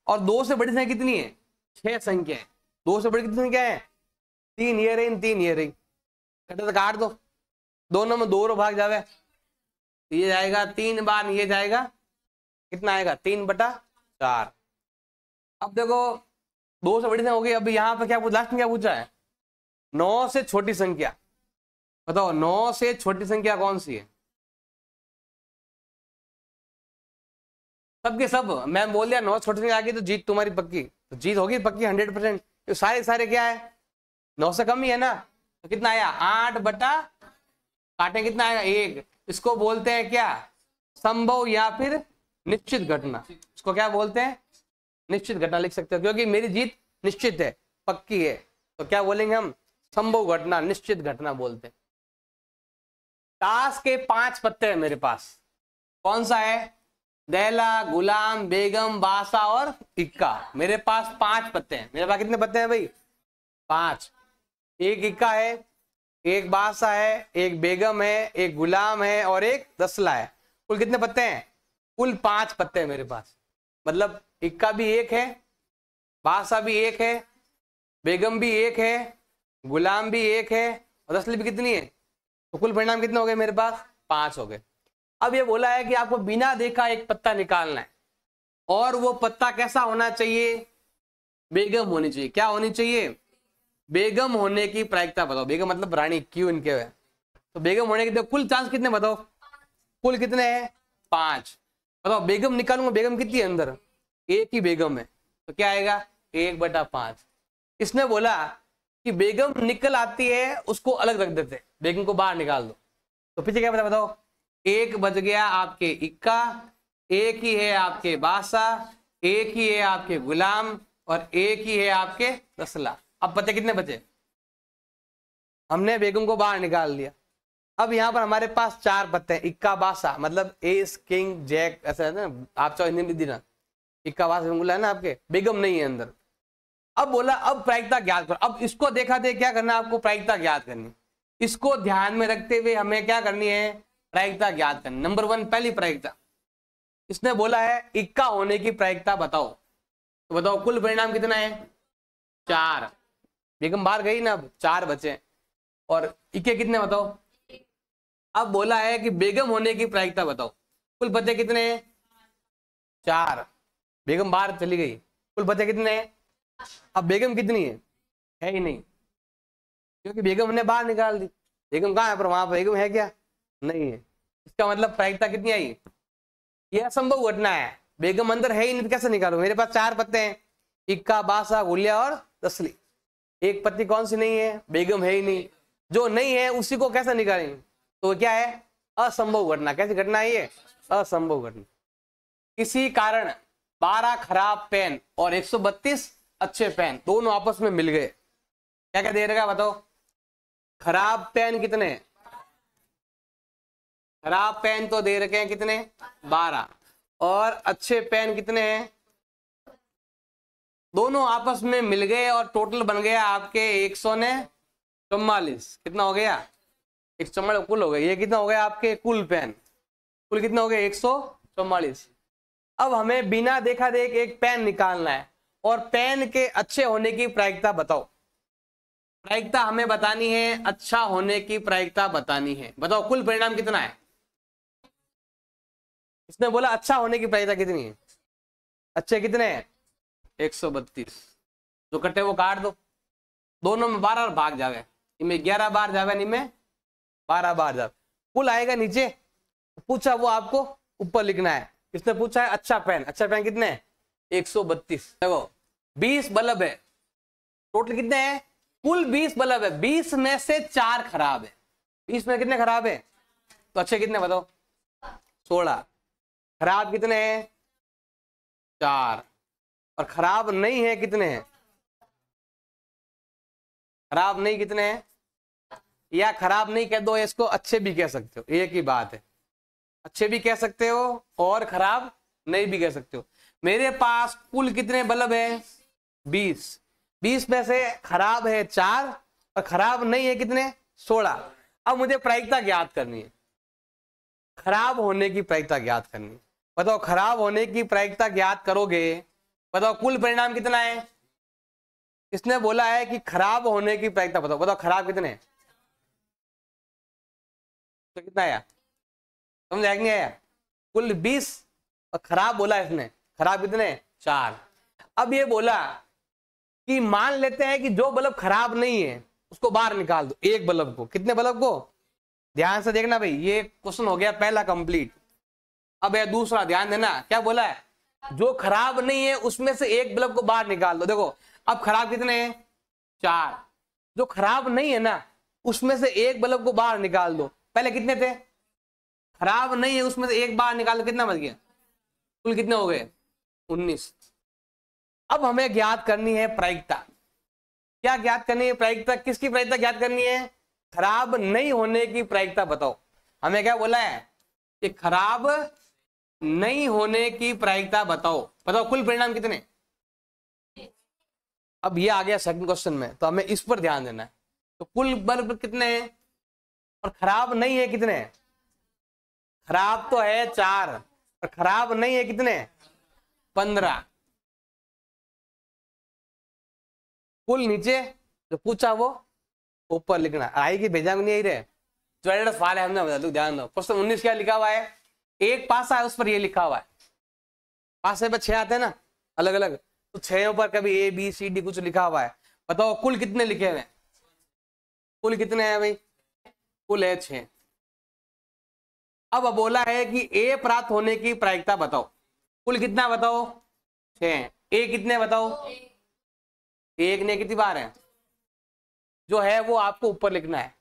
और दो से बड़ी संख्या कितनी है छह संख्या दो से बड़ी कितनी संख्या है तीन ये रही तीन ये रही कटे तो काट दो दोनों में दो रो भाग जावे तो ये जाएगा तीन बार ये जाएगा कितना आएगा तीन बटा चार अब देखो दो से बड़ी संख्या हो गई अब यहाँ पे क्या लास्ट में क्या पूछा है नौ से छोटी संख्या बताओ नौ से छोटी संख्या कौन सी है सबके सब मैम बोल दिया नौ छोटे में आ गई तो जीत तुम्हारी पक्की तो जीत होगी पक्की हंड्रेड परसेंट तो सारे सारे क्या है नौ से कम ही है ना तो कितना आया आठ बटा काटे कितना आया एक इसको बोलते हैं क्या संभव या फिर निश्चित घटना इसको क्या बोलते हैं निश्चित घटना लिख सकते हो क्योंकि मेरी जीत निश्चित है पक्की है तो क्या बोलेंगे हम संभव घटना निश्चित घटना बोलते हैं ताश के पांच पत्ते हैं मेरे पास कौन सा है दहला गुलाम बेगम बासा और इक्का मेरे पास पांच पत्ते हैं मेरे पास कितने पत्ते हैं भाई पांच एक इक्का है एक बासा है एक बेगम है एक गुलाम है और एक दसला है कुल कितने पत्ते हैं कुल पांच पत्ते हैं मेरे पास मतलब इक्का भी एक है बासा भी एक है बेगम भी एक है गुलाम भी एक है और दसली भी कितनी है तो कुल परिणाम कितने हो गए मेरे पास पांच हो गए अब ये बोला है कि आपको बिना देखा एक पत्ता निकालना है और वो पत्ता कैसा होना चाहिए बेगम होनी चाहिए क्या होनी चाहिए बेगम होने की प्रायिकता बताओ बेगम मतलब रानी क्यों इनके है तो बेगम होने के कुल चांस कितने बताओ कुल कितने हैं पांच बताओ बेगम निकालूंगा बेगम कितनी है अंदर एक ही बेगम है तो क्या आएगा एक बटा पांच इसने बोला कि बेगम निकल आती है उसको अलग रख देते बेगम को बाहर निकाल दो तो पीछे क्या बता बताओ एक बज गया आपके इक्का एक ही है आपके बादशाह एक ही है आपके गुलाम और एक ही है आपके रसला अब पते कितने बचे हमने बेगम को बाहर निकाल लिया अब यहाँ पर हमारे पास चार पत्ते हैं इक्का बासा मतलब एस किंग जैक ऐसा है ना आप चाहो हिंदी में देना इक्का बासा बोला है ना आपके बेगम नहीं है अंदर अब बोला अब प्रायिकता ज्ञात करो अब इसको देखा दे क्या करना आपको प्रायिकता ज्ञात करनी इसको ध्यान में रखते हुए हमें क्या करनी है प्रायिकता ज्ञात करें नंबर वन पहली प्रायिकता इसने बोला है इक्का होने की प्रायिकता बताओ तो बताओ कुल परिणाम कितना है चार बेगम बाहर गई ना अब चार बचे और इक्के कितने बताओ अब बोला है कि बेगम होने की प्रायिकता बताओ कुल बच्चे कितने हैं चार बेगम बाहर चली गई कुल बच्चे कितने हैं अब बेगम कितनी है है ही नहीं क्योंकि बेगम ने बाहर निकाल दी बेगम कहाँ है पर वहां बेगम है क्या नहीं है इसका मतलब प्रायिकता कितनी आई यह असंभव घटना है बेगम अंदर है ही नहीं तो कैसे निकालो मेरे पास चार पत्ते हैं इक्का बासा गुलिया और तस्ली एक पत्ती कौन सी नहीं है बेगम है ही नहीं जो नहीं है उसी को कैसे निकालेंगे तो क्या है असंभव घटना कैसी घटना है ये असंभव घटना किसी कारण 12 खराब पेन और 132 अच्छे पेन दोनों आपस में मिल गए क्या क्या दे रहेगा बताओ खराब पेन कितने खराब पेन तो दे रखे हैं कितने बारह और अच्छे पेन कितने हैं दोनों आपस में मिल गए और टोटल बन गया आपके एक सौ ने चौवालीस कितना हो गया एक सौ मतलब कुल हो गया ये कितना हो गया आपके कुल पेन कुल कितना हो गया एक सौ चौवालीस अब हमें बिना देखा देख एक पेन निकालना है और पेन के अच्छे होने की प्रायिकता बताओ प्रायिकता हमें बतानी है अच्छा होने की प्रायिकता बतानी है बताओ कुल परिणाम कितना है इसने बोला अच्छा होने की प्रायिकता कितनी है अच्छे कितने हैं एक सौ बत्तीस जो कटे वो काट दो दोनों में बारह भाग जावे इनमें ग्यारह बार जावे इनमें बारह बार जावे कुल आएगा नीचे पूछा वो आपको ऊपर लिखना है इसने पूछा है अच्छा पेन अच्छा पेन कितने एक सौ बत्तीस देखो बीस बल्ब है टोटल कितने हैं कुल बीस बल्ब है बीस में से चार खराब है बीस में कितने खराब है तो अच्छे कितने बताओ सोलह खराब कितने हैं चार और खराब नहीं है कितने हैं खराब नहीं कितने हैं या खराब नहीं कह दो इसको अच्छे भी कह सकते हो एक ही बात है अच्छे भी कह सकते हो और खराब नहीं भी कह सकते हो मेरे पास कुल कितने बल्ब है बीस बीस में से खराब है चार और खराब नहीं है कितने सोलह अब मुझे प्रायिकता ज्ञात करनी है खराब होने की प्रायिकता ज्ञात करनी है बताओ खराब होने की प्रायिकता ज्ञात करोगे बताओ कुल परिणाम कितना है इसने बोला है कि खराब होने की प्रायिकता बताओ बताओ खराब कितने तो कितना आया समझ आएंगे आया कुल बीस और खराब बोला इसने खराब कितने चार अब ये बोला कि मान लेते हैं कि जो बल्ब खराब नहीं है उसको बाहर निकाल दो एक बल्ब को कितने बल्ब को ध्यान से देखना भाई ये क्वेश्चन हो गया पहला कंप्लीट अब यह दूसरा ध्यान देना क्या बोला है जो खराब नहीं है उसमें से एक बल्ब को बाहर निकाल दो देखो अब खराब कितने हैं चार जो खराब नहीं है ना उसमें से एक बल्ब को बाहर निकाल दो पहले कितने थे खराब नहीं है उसमें से एक बार निकाल कितना बच गया कुल कितने हो गए उन्नीस अब हमें ज्ञात करनी है प्रायिकता क्या ज्ञात करनी है प्रायिकता किसकी प्रायिकता ज्ञात करनी है खराब नहीं होने की प्रायिकता बताओ हमें क्या बोला है कि खराब नहीं होने की प्रायिकता बताओ बताओ कुल परिणाम कितने अब ये आ गया सेकंड क्वेश्चन में तो हमें इस पर ध्यान देना है तो कुल बल्ब कितने हैं और खराब नहीं है कितने खराब तो है चार और खराब नहीं है कितने पंद्रह कुल नीचे जो पूछा वो ऊपर लिखना आएगी भेजा नहीं आई रहे जो फाल है हमने बता दू ध्यान दो क्वेश्चन उन्नीस क्या लिखा हुआ है एक पासा है उस पर ये लिखा हुआ है पासे पर छह आते हैं ना अलग अलग तो छो पर कभी ए बी सी डी कुछ लिखा हुआ है बताओ कुल कितने लिखे हुए हैं कुल कितने हैं भाई कुल है छ अब बोला है कि ए प्राप्त होने की प्रायिकता बताओ कुल कितना बताओ छ ए कितने बताओ एक ने कितनी बार है जो है वो आपको ऊपर लिखना है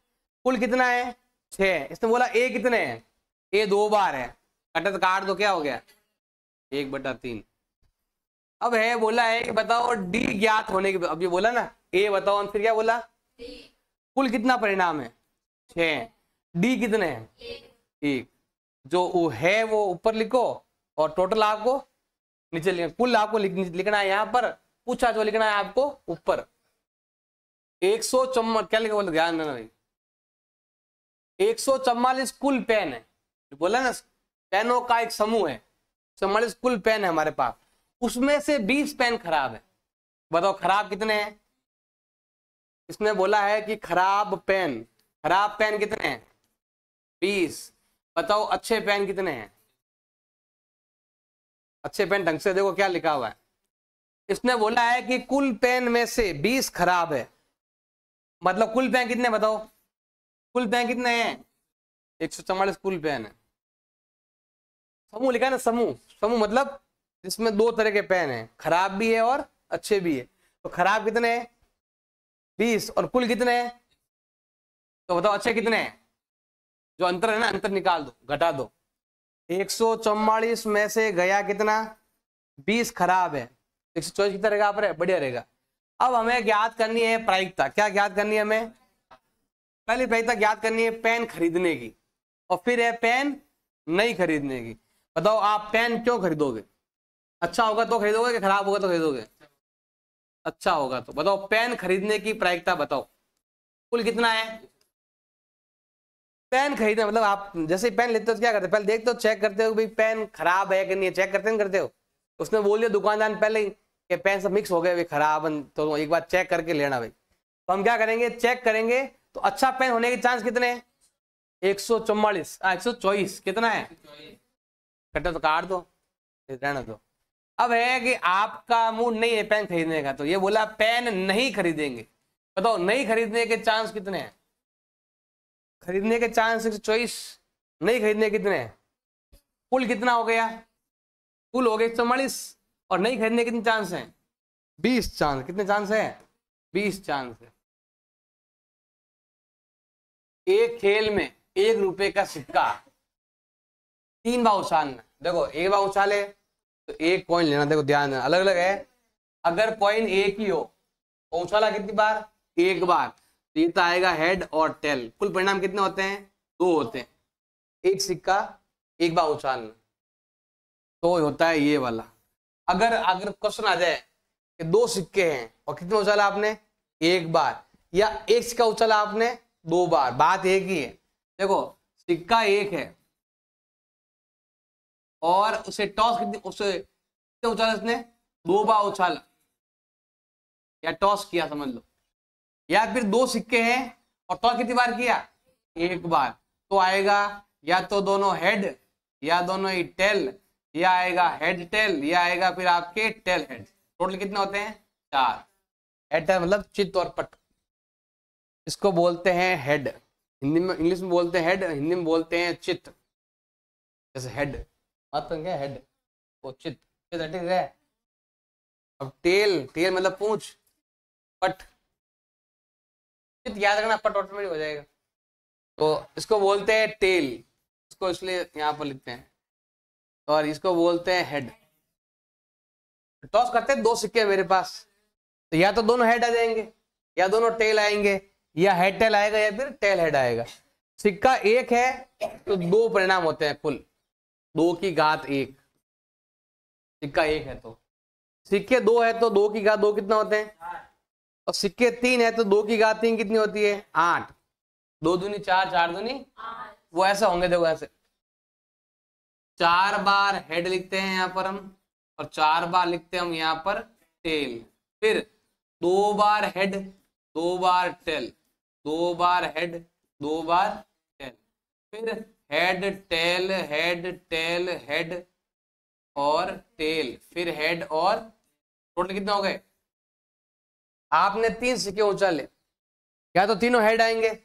कुल कितना है छ इसने बोला ए कितने हैं ए दो बार है कटत काट तो क्या हो गया एक बटा तीन अब है बोला है कि बताओ डी ज्ञात होने के अब ये बोला ना ए बताओ और फिर क्या बोला कुल कितना परिणाम है छ डी कितने हैं एक जो है वो ऊपर लिखो और टोटल आपको नीचे लिखना कुल आपको लिखना है यहाँ पर पूछा जो लिखना है आपको ऊपर एक सौ चम्मा क्या लिखा बोला ध्यान देना भाई एक सौ चम्मालीस कुल पेन है बोला ना पेनों का एक समूह है चौवालीस तो कुल पेन है हमारे पास उसमें से बीस पेन खराब है बताओ खराब कितने हैं इसमें बोला है कि खराब पेन खराब पेन कितने हैं बीस बताओ अच्छे पेन कितने हैं अच्छे पेन ढंग से देखो क्या लिखा हुआ है इसने बोला है कि कुल पेन में से बीस खराब है मतलब कुल पेन कितने बताओ कुल पेन कितने हैं एक सौ चौवालीस कुल पेन है समूह लिखा है ना समूह समूह मतलब जिसमें दो तरह के पेन है खराब भी है और अच्छे भी है तो खराब कितने बीस और कुल कितने है तो बताओ अच्छे कितने हैं जो अंतर है ना अंतर निकाल दो घटा दो एक में से गया कितना बीस खराब है एक सौ चौबीस कितना रहेगा बढ़िया रहेगा अब हमें ज्ञात करनी है प्रायिकता क्या ज्ञात करनी है हमें पहली प्रायिकता ज्ञात करनी है पेन खरीदने की और फिर है पेन नहीं खरीदने की बताओ आप पेन क्यों खरीदोगे अच्छा होगा तो खरीदोगे कि खराब होगा तो खरीदोगे अच्छा होगा तो बताओ पेन खरीदने की प्रायिकता बताओ कुल कितना है पेन खरीदने मतलब आप जैसे पेन लेते हो तो क्या करते हो पहले देखते हो चेक करते हो भाई पेन खराब है कि नहीं है चेक करते नहीं करते हो उसने बोल दिया दुकानदार ने पहले कि पेन सब मिक्स हो गए खराब तो एक बार चेक करके लेना भाई तो हम क्या करेंगे चेक करेंगे तो अच्छा पेन होने के चांस कितने हैं एक सौ चौवालीस हाँ, एक सौ चौबीस कितना है कटो तो काट दो रहने दो अब है कि आपका मूड नहीं है पेन खरीदने का तो ये बोला पेन नहीं खरीदेंगे बताओ नहीं खरीदने के चांस कितने हैं खरीदने के चांस चॉइस नहीं खरीदने कितने हैं कुल कितना हो गया कुल हो गए चौवालीस और नहीं खरीदने कितने चांस हैं बीस चांस कितने चांस हैं बीस चांस है एक खेल में एक रुपए का सिक्का तीन बार उछालना देखो एक बार उछाले तो एक कॉइन लेना देखो ध्यान देना अलग अलग है अगर कॉइन एक ही हो तो उछाला कितनी बार एक बार तो ये तो आएगा हेड और टेल कुल परिणाम कितने होते हैं दो होते हैं एक सिक्का एक बार उछालना तो होता है ये वाला अगर अगर क्वेश्चन आ जाए कि दो सिक्के हैं और कितने उछाला आपने एक बार या एक सिक्का उछाला आपने दो बार बात एक ही है देखो सिक्का एक है और उसे टॉस कितनी उसे उछाला इसने दो बार उछाला या टॉस किया समझ लो या फिर दो सिक्के हैं और टॉस कितनी बार किया एक बार तो आएगा या तो दोनों हेड या दोनों ही टेल या आएगा हेड टेल या आएगा फिर आपके टेल हेड टोटल कितने होते हैं चार हेड टेल मतलब चित्त और पट इसको बोलते हैं हेड हिंदी में इंग्लिश में बोलते हैं हेड हिंदी में बोलते हैं चित्त जैसे हेड मातंग है हेड कोचित दैट इज है अब टेल टेल मतलब पूंछ पट चित याद रखना पट ऑटोमेटिक हो जाएगा तो इसको बोलते हैं टेल इसको इसलिए यहां पर लिखते हैं और इसको बोलते हैं हेड टॉस करते हैं दो सिक्के मेरे पास तो या तो दोनों हेड आ जाएंगे या दोनों टेल आएंगे या हेड टेल आएगा या फिर टेल हेड आएगा सिक्का एक है तो दो परिणाम होते हैं कुल दो की घात एक सिक्का एक है तो सिक्के दो है तो दो की घात दो कितना होते हैं और सिक्के तीन है तो दो की घात तीन कितनी होती है आठ दो दूनी चार चार दूनी वो ऐसे होंगे देखो ऐसे चार बार हेड लिखते हैं यहाँ पर हम और चार बार लिखते हैं हम यहाँ पर टेल फिर दो बार हेड दो बार टेल दो बार हेड दो बार टेल फिर head tail head tail head और टेल फिर हेड और टोटल कितना हो गए आपने तीन सिक्के ऊंचा ले या तो तीनों हेड आएंगे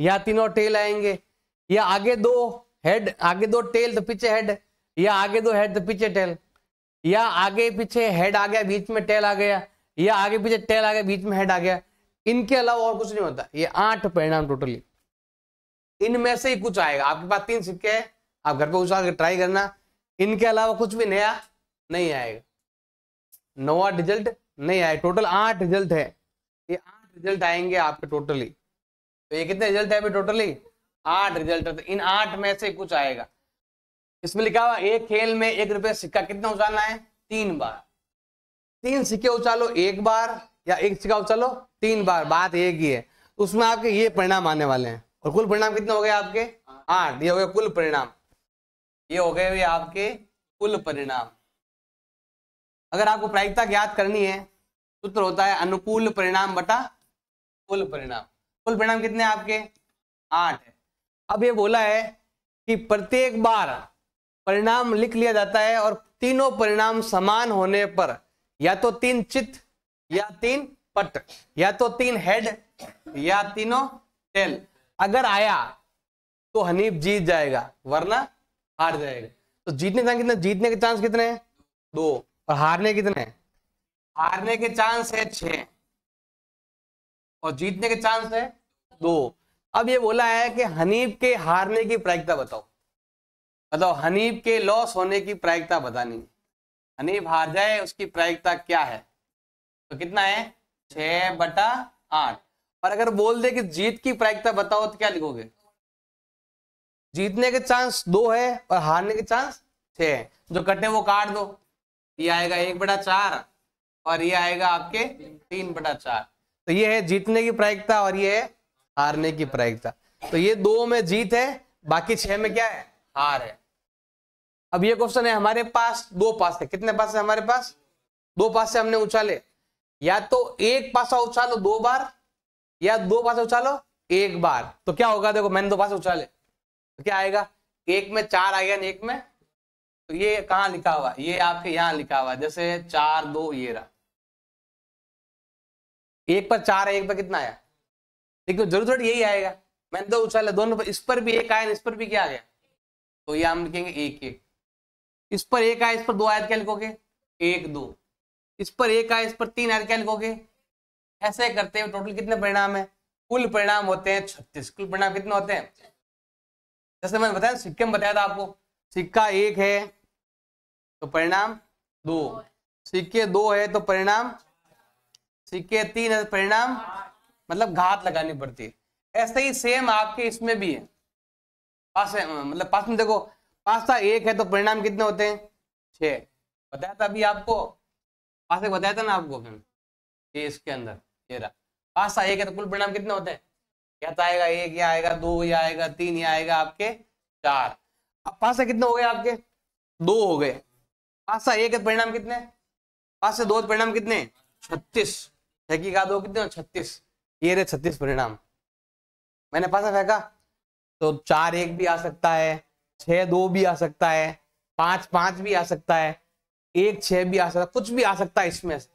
या तीनों टेल आएंगे या आगे दो हेड आगे दो टेल तो पीछे हेड या आगे दो हेड तो पीछे टेल या आगे पीछे हेड आ गया बीच में टेल आ गया या आगे पीछे टेल आ गया बीच में हेड आ गया इनके अलावा और कुछ नहीं होता ये आठ परिणाम टोटली इनमें से ही कुछ आएगा आपके पास तीन सिक्के हैं आप घर पर उछाल के ट्राई करना इनके अलावा कुछ भी नया नहीं आएगा नवा रिजल्ट नहीं आए टोटल आठ रिजल्ट है ये आठ रिजल्ट आएंगे आपके टोटली तो ये कितने रिजल्ट है टोटली आठ रिजल्ट तो इन आठ में से कुछ आएगा इसमें लिखा हुआ एक खेल में एक रुपये सिक्का कितना उछालना है तीन बार तीन सिक्के उछालो एक बार या एक सिक्का उछालो तीन बार बात एक ही है उसमें आपके ये परिणाम आने वाले हैं और कुल परिणाम कितने हो गए आपके हाँ। आठ ये हो गए कुल परिणाम ये हो गए आपके कुल परिणाम अगर आपको प्रायिकता ज्ञात करनी है सूत्र होता है अनुकूल परिणाम बटा कुल परिणाम कुल परिणाम कितने आपके आठ है अब ये बोला है कि प्रत्येक बार परिणाम लिख लिया जाता है और तीनों परिणाम समान होने पर या तो तीन चित या तीन पट या तो तीन हेड या तीनों टेल अगर आया तो हनीफ जीत जाएगा वरना हार जाएगा तो जीतने चांस कितने जीतने के चांस कितने हैं दो और हारने कितने हारने के चांस है छ और जीतने के चांस है दो अब ये बोला है कि हनीफ के हारने की प्रायिकता बताओ बताओ हनीफ के लॉस होने की प्रायिकता बतानी हनीफ हार जाए उसकी प्रायिकता क्या है तो कितना है छ बटा आठ और अगर बोल दे कि जीत की प्रायिकता बताओ तो क्या लिखोगे जीतने के चांस दो है और हारने के चांस छ है जो कटे वो काट दो ये आएगा एक बटा चार और ये आएगा आपके तीन बटा चार तो ये है जीतने की प्रायिकता और ये है हारने की प्रायिकता तो ये दो में जीत है बाकी छह में क्या है हार है अब ये क्वेश्चन है हमारे पास दो पास है कितने पास है हमारे पास दो पास से हमने उछाले या तो एक पासा उछालो दो बार या दो पास उछालो एक बार तो क्या होगा देखो मैंने दो पास उछाले तो क्या आएगा एक में चार आ गया एक में तो ये कहाँ लिखा हुआ ये आपके यहाँ लिखा हुआ जैसे चार दो ये रहा एक पर चार है एक पर कितना आया देखो जरूर थोड़ी यही आएगा मैंने दो उछाले दोनों पर इस पर भी एक आया इस पर भी क्या आ गया तो ये हम लिखेंगे एक एक इस पर एक आया इस पर दो आया तो क्या लिखोगे एक दो इस पर एक आया इस पर तीन आया तो क्या लिखोगे ऐसे करते हैं टोटल कितने परिणाम है कुल परिणाम होते हैं छत्तीस कुल परिणाम कितने होते हैं जैसे मैंने बताया सिक्के में बताया था आपको सिक्का एक है तो परिणाम दो सिक्के दो है तो परिणाम सिक्के तीन है तो परिणाम मतलब घात लगानी पड़ती है ऐसे ही सेम आपके इसमें भी है पास है, मतलब पास में देखो पास्ता एक है तो परिणाम कितने होते हैं छः बताया था अभी आपको पास एक बताया था ना आपको फिर हम्म, इसके अंदर तेरह पांच से आएगा तो कुल परिणाम कितने होते हैं क्या तो आएगा एक या आएगा दो या आएगा तीन या आएगा आपके चार अब पांच कितने हो गए आपके दो हो गए पांच से एक तो परिणाम कितने पांच से दो तो परिणाम कितने छत्तीस फेंकी का दो कितने छत्तीस ये रहे छत्तीस परिणाम मैंने पास फेंका तो चार एक भी आ सकता है छह दो भी आ सकता है पांच पांच भी आ सकता है एक छह भी आ सकता है कुछ भी आ सकता है इसमें से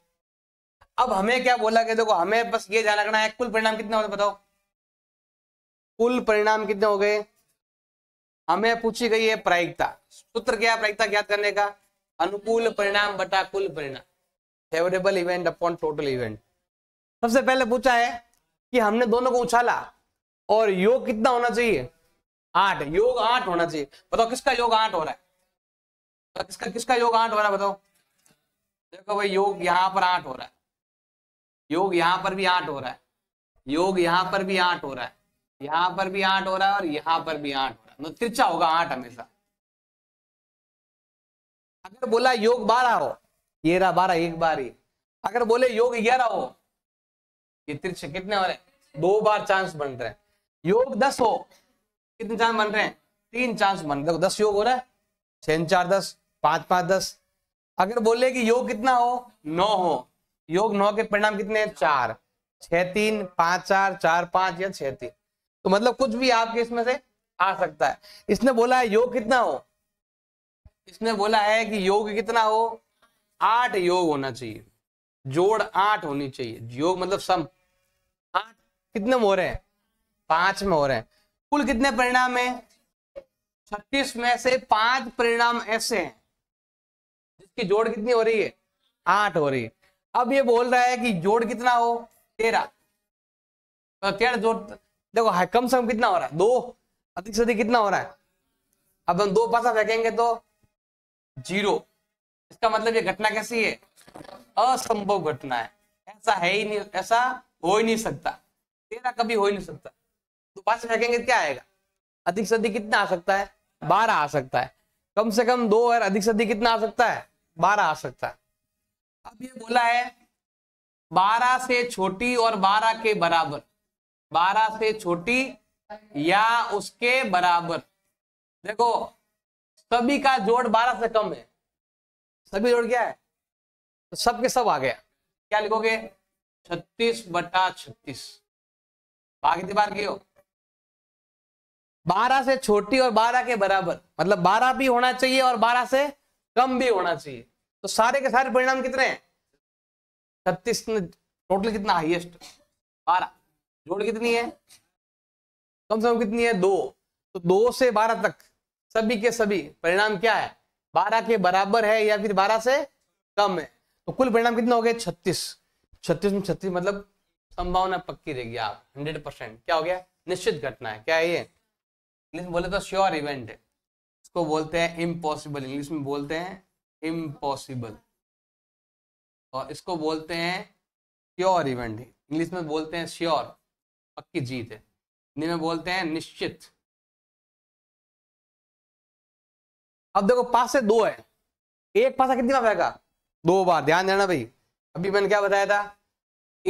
अब हमें क्या बोला गया देखो हमें बस ये ध्यान रखना है कुल परिणाम कितने गए बताओ कुल परिणाम कितने हो गए हमें पूछी गई है प्रायिकता सूत्र क्या प्रायिकता ज्ञात करने का अनुकूल परिणाम बटा कुल परिणाम favourable event upon total event सबसे पहले पूछा है कि हमने दोनों को उछाला और योग कितना होना चाहिए आठ योग आठ होना चाहिए बताओ किसका योग आठ हो रहा है किसका किसका योग आठ हो रहा है बताओ देखो भाई योग यहां पर आठ हो रहा है योग यहाँ पर भी आठ हो रहा है योग यहाँ पर भी आठ हो रहा है यहां पर भी आठ हो रहा है और यहां पर भी आठ हो रहा है तिरछा मतलब होगा आठ हमेशा अगर बोला योग बारह हो ये रहा बारह एक बार ही अगर बोले योग ग्यारह हो ये तिरछे कितने हो रहे हैं दो बार चांस बन रहे हैं योग दस हो कितने चांस बन रहे हैं तीन चांस बन रहे दस योग हो रहा है छह चार दस पांच पांच दस अगर बोले कि योग कितना हो नौ हो योग नौ के परिणाम कितने हैं चार छह तीन पांच चार चार पांच या छह तीन तो मतलब कुछ भी आपके इसमें से आ सकता है इसने बोला है योग कितना हो इसने बोला है कि योग कितना हो आठ योग होना चाहिए जोड़ आठ होनी चाहिए योग मतलब सम आठ कितने में हो रहे हैं पांच में हो रहे हैं कुल कितने परिणाम है छत्तीस में से पांच परिणाम ऐसे हैं जिसकी जोड़ कितनी हो रही है आठ हो रही है अब ये बोल रहा है कि जोड़ कितना हो तेरा तो तेरह जोड़ देखो हाँ, कम से कम कितना हो रहा है दो अधिक से अधिक कितना हो रहा है अब हम दो पासा फेंकेंगे तो जीरो इसका मतलब ये घटना कैसी है असंभव घटना है ऐसा है ही नहीं ऐसा हो ही नहीं सकता तेरा कभी हो ही नहीं सकता दो पास फेंकेंगे तो क्या आएगा अधिक से अधिक कितना आ सकता है बारह आ सकता है कम से कम दो और अधिक से अधिक कितना आ सकता है बारह आ सकता है अब ये बोला है 12 से छोटी और 12 के बराबर 12 से छोटी या उसके बराबर देखो सभी का जोड़ 12 से कम है सभी जोड़ क्या है तो सब के सब आ गया क्या लिखोगे 36 बटा छत्तीस बाकी तो दीवार की हो 12 से छोटी और 12 के बराबर मतलब 12 भी होना चाहिए और 12 से कम भी होना चाहिए तो सारे के सारे परिणाम कितने हैं छत्तीस टोटल कितना हाईएस्ट बारह जोड़ कितनी है कम से कम कितनी है दो तो दो से बारह तक सभी के सभी परिणाम क्या है बारह के बराबर है या फिर बारह से कम है तो कुल परिणाम कितना हो गया छत्तीस छत्तीस में छत्तीस मतलब संभावना पक्की रहेगी आप हंड्रेड परसेंट क्या हो गया निश्चित घटना है क्या है ये इंग्लिश में बोले तो श्योर इवेंट है इसको बोलते हैं इम्पॉसिबल इंग्लिश में बोलते हैं इम्पॉसिबल और इसको बोलते हैं श्योर इवेंट इंग्लिश में बोलते हैं श्योर पक्की जीत है हिंदी में बोलते हैं निश्चित अब देखो पास से दो है एक पासा कितनी बार फेंका दो बार ध्यान देना भाई अभी मैंने क्या बताया था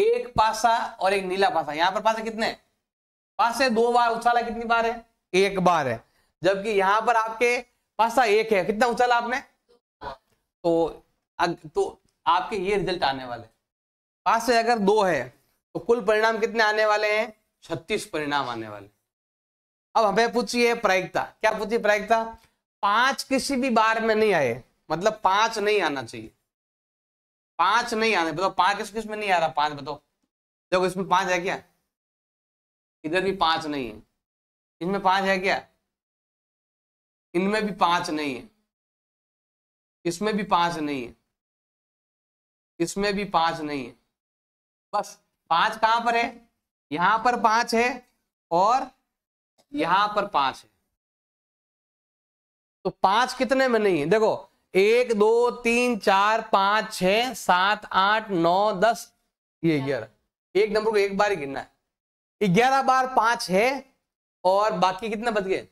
एक पासा और एक नीला पासा यहां पर पासे कितने पासे दो बार उछाला कितनी बार है एक बार है जबकि यहां पर आपके पासा एक है कितना उछाला आपने तो अग, तो आपके ये रिजल्ट आने वाले पास से अगर दो है तो कुल परिणाम कितने आने वाले हैं छत्तीस परिणाम आने वाले अब हमें पूछिए प्रायिकता क्या पूछिए प्रायिकता पांच किसी भी बार में नहीं आए मतलब पांच नहीं आना चाहिए पांच नहीं आने बताओ पांच किस किस में नहीं आ रहा पांच बताओ देखो इसमें पांच है क्या इधर भी पांच नहीं है इसमें पांच है क्या इनमें भी पांच नहीं है इसमें भी पांच नहीं है इसमें भी पांच नहीं है बस पांच कहां पर है यहां पर पांच है और यहां पर पांच है तो पांच कितने में नहीं है देखो एक दो तीन चार पांच छ सात आठ नौ दस ये ग्यारह एक नंबर को एक बार ही गिनना है ग्यारह बार पांच है और बाकी कितने बच गए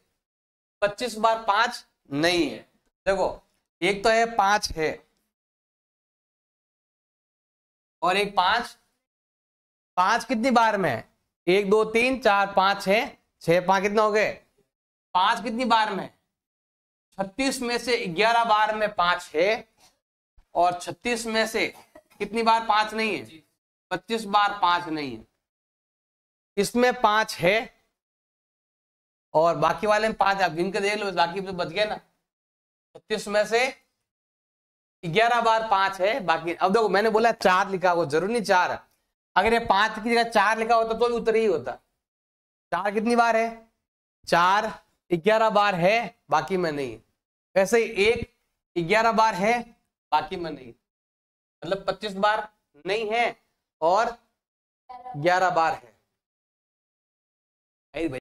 पच्चीस बार पांच नहीं है देखो एक तो है पांच है और एक पांच पांच कितनी बार में है एक दो तीन चार पांच छह छह पांच कितने हो गए पांच कितनी बार में छत्तीस में से ग्यारह बार में पांच है और छत्तीस में से कितनी बार पांच नहीं है पच्चीस बार पांच नहीं है इसमें पांच है और बाकी वाले में पांच आप गिन के देख लो बाकी तो बच गया ना छत्तीस में से ग्यारह बार पांच है बाकी अब देखो मैंने बोला चार लिखा हुआ जरूर नहीं चार अगर ये पांच की जगह चार लिखा होता तो भी उत्तर ही होता चार कितनी बार है चार ग्यारह बार है बाकी में नहीं वैसे एक ग्यारह बार है बाकी में नहीं मतलब पच्चीस बार नहीं है और ग्यारह बार है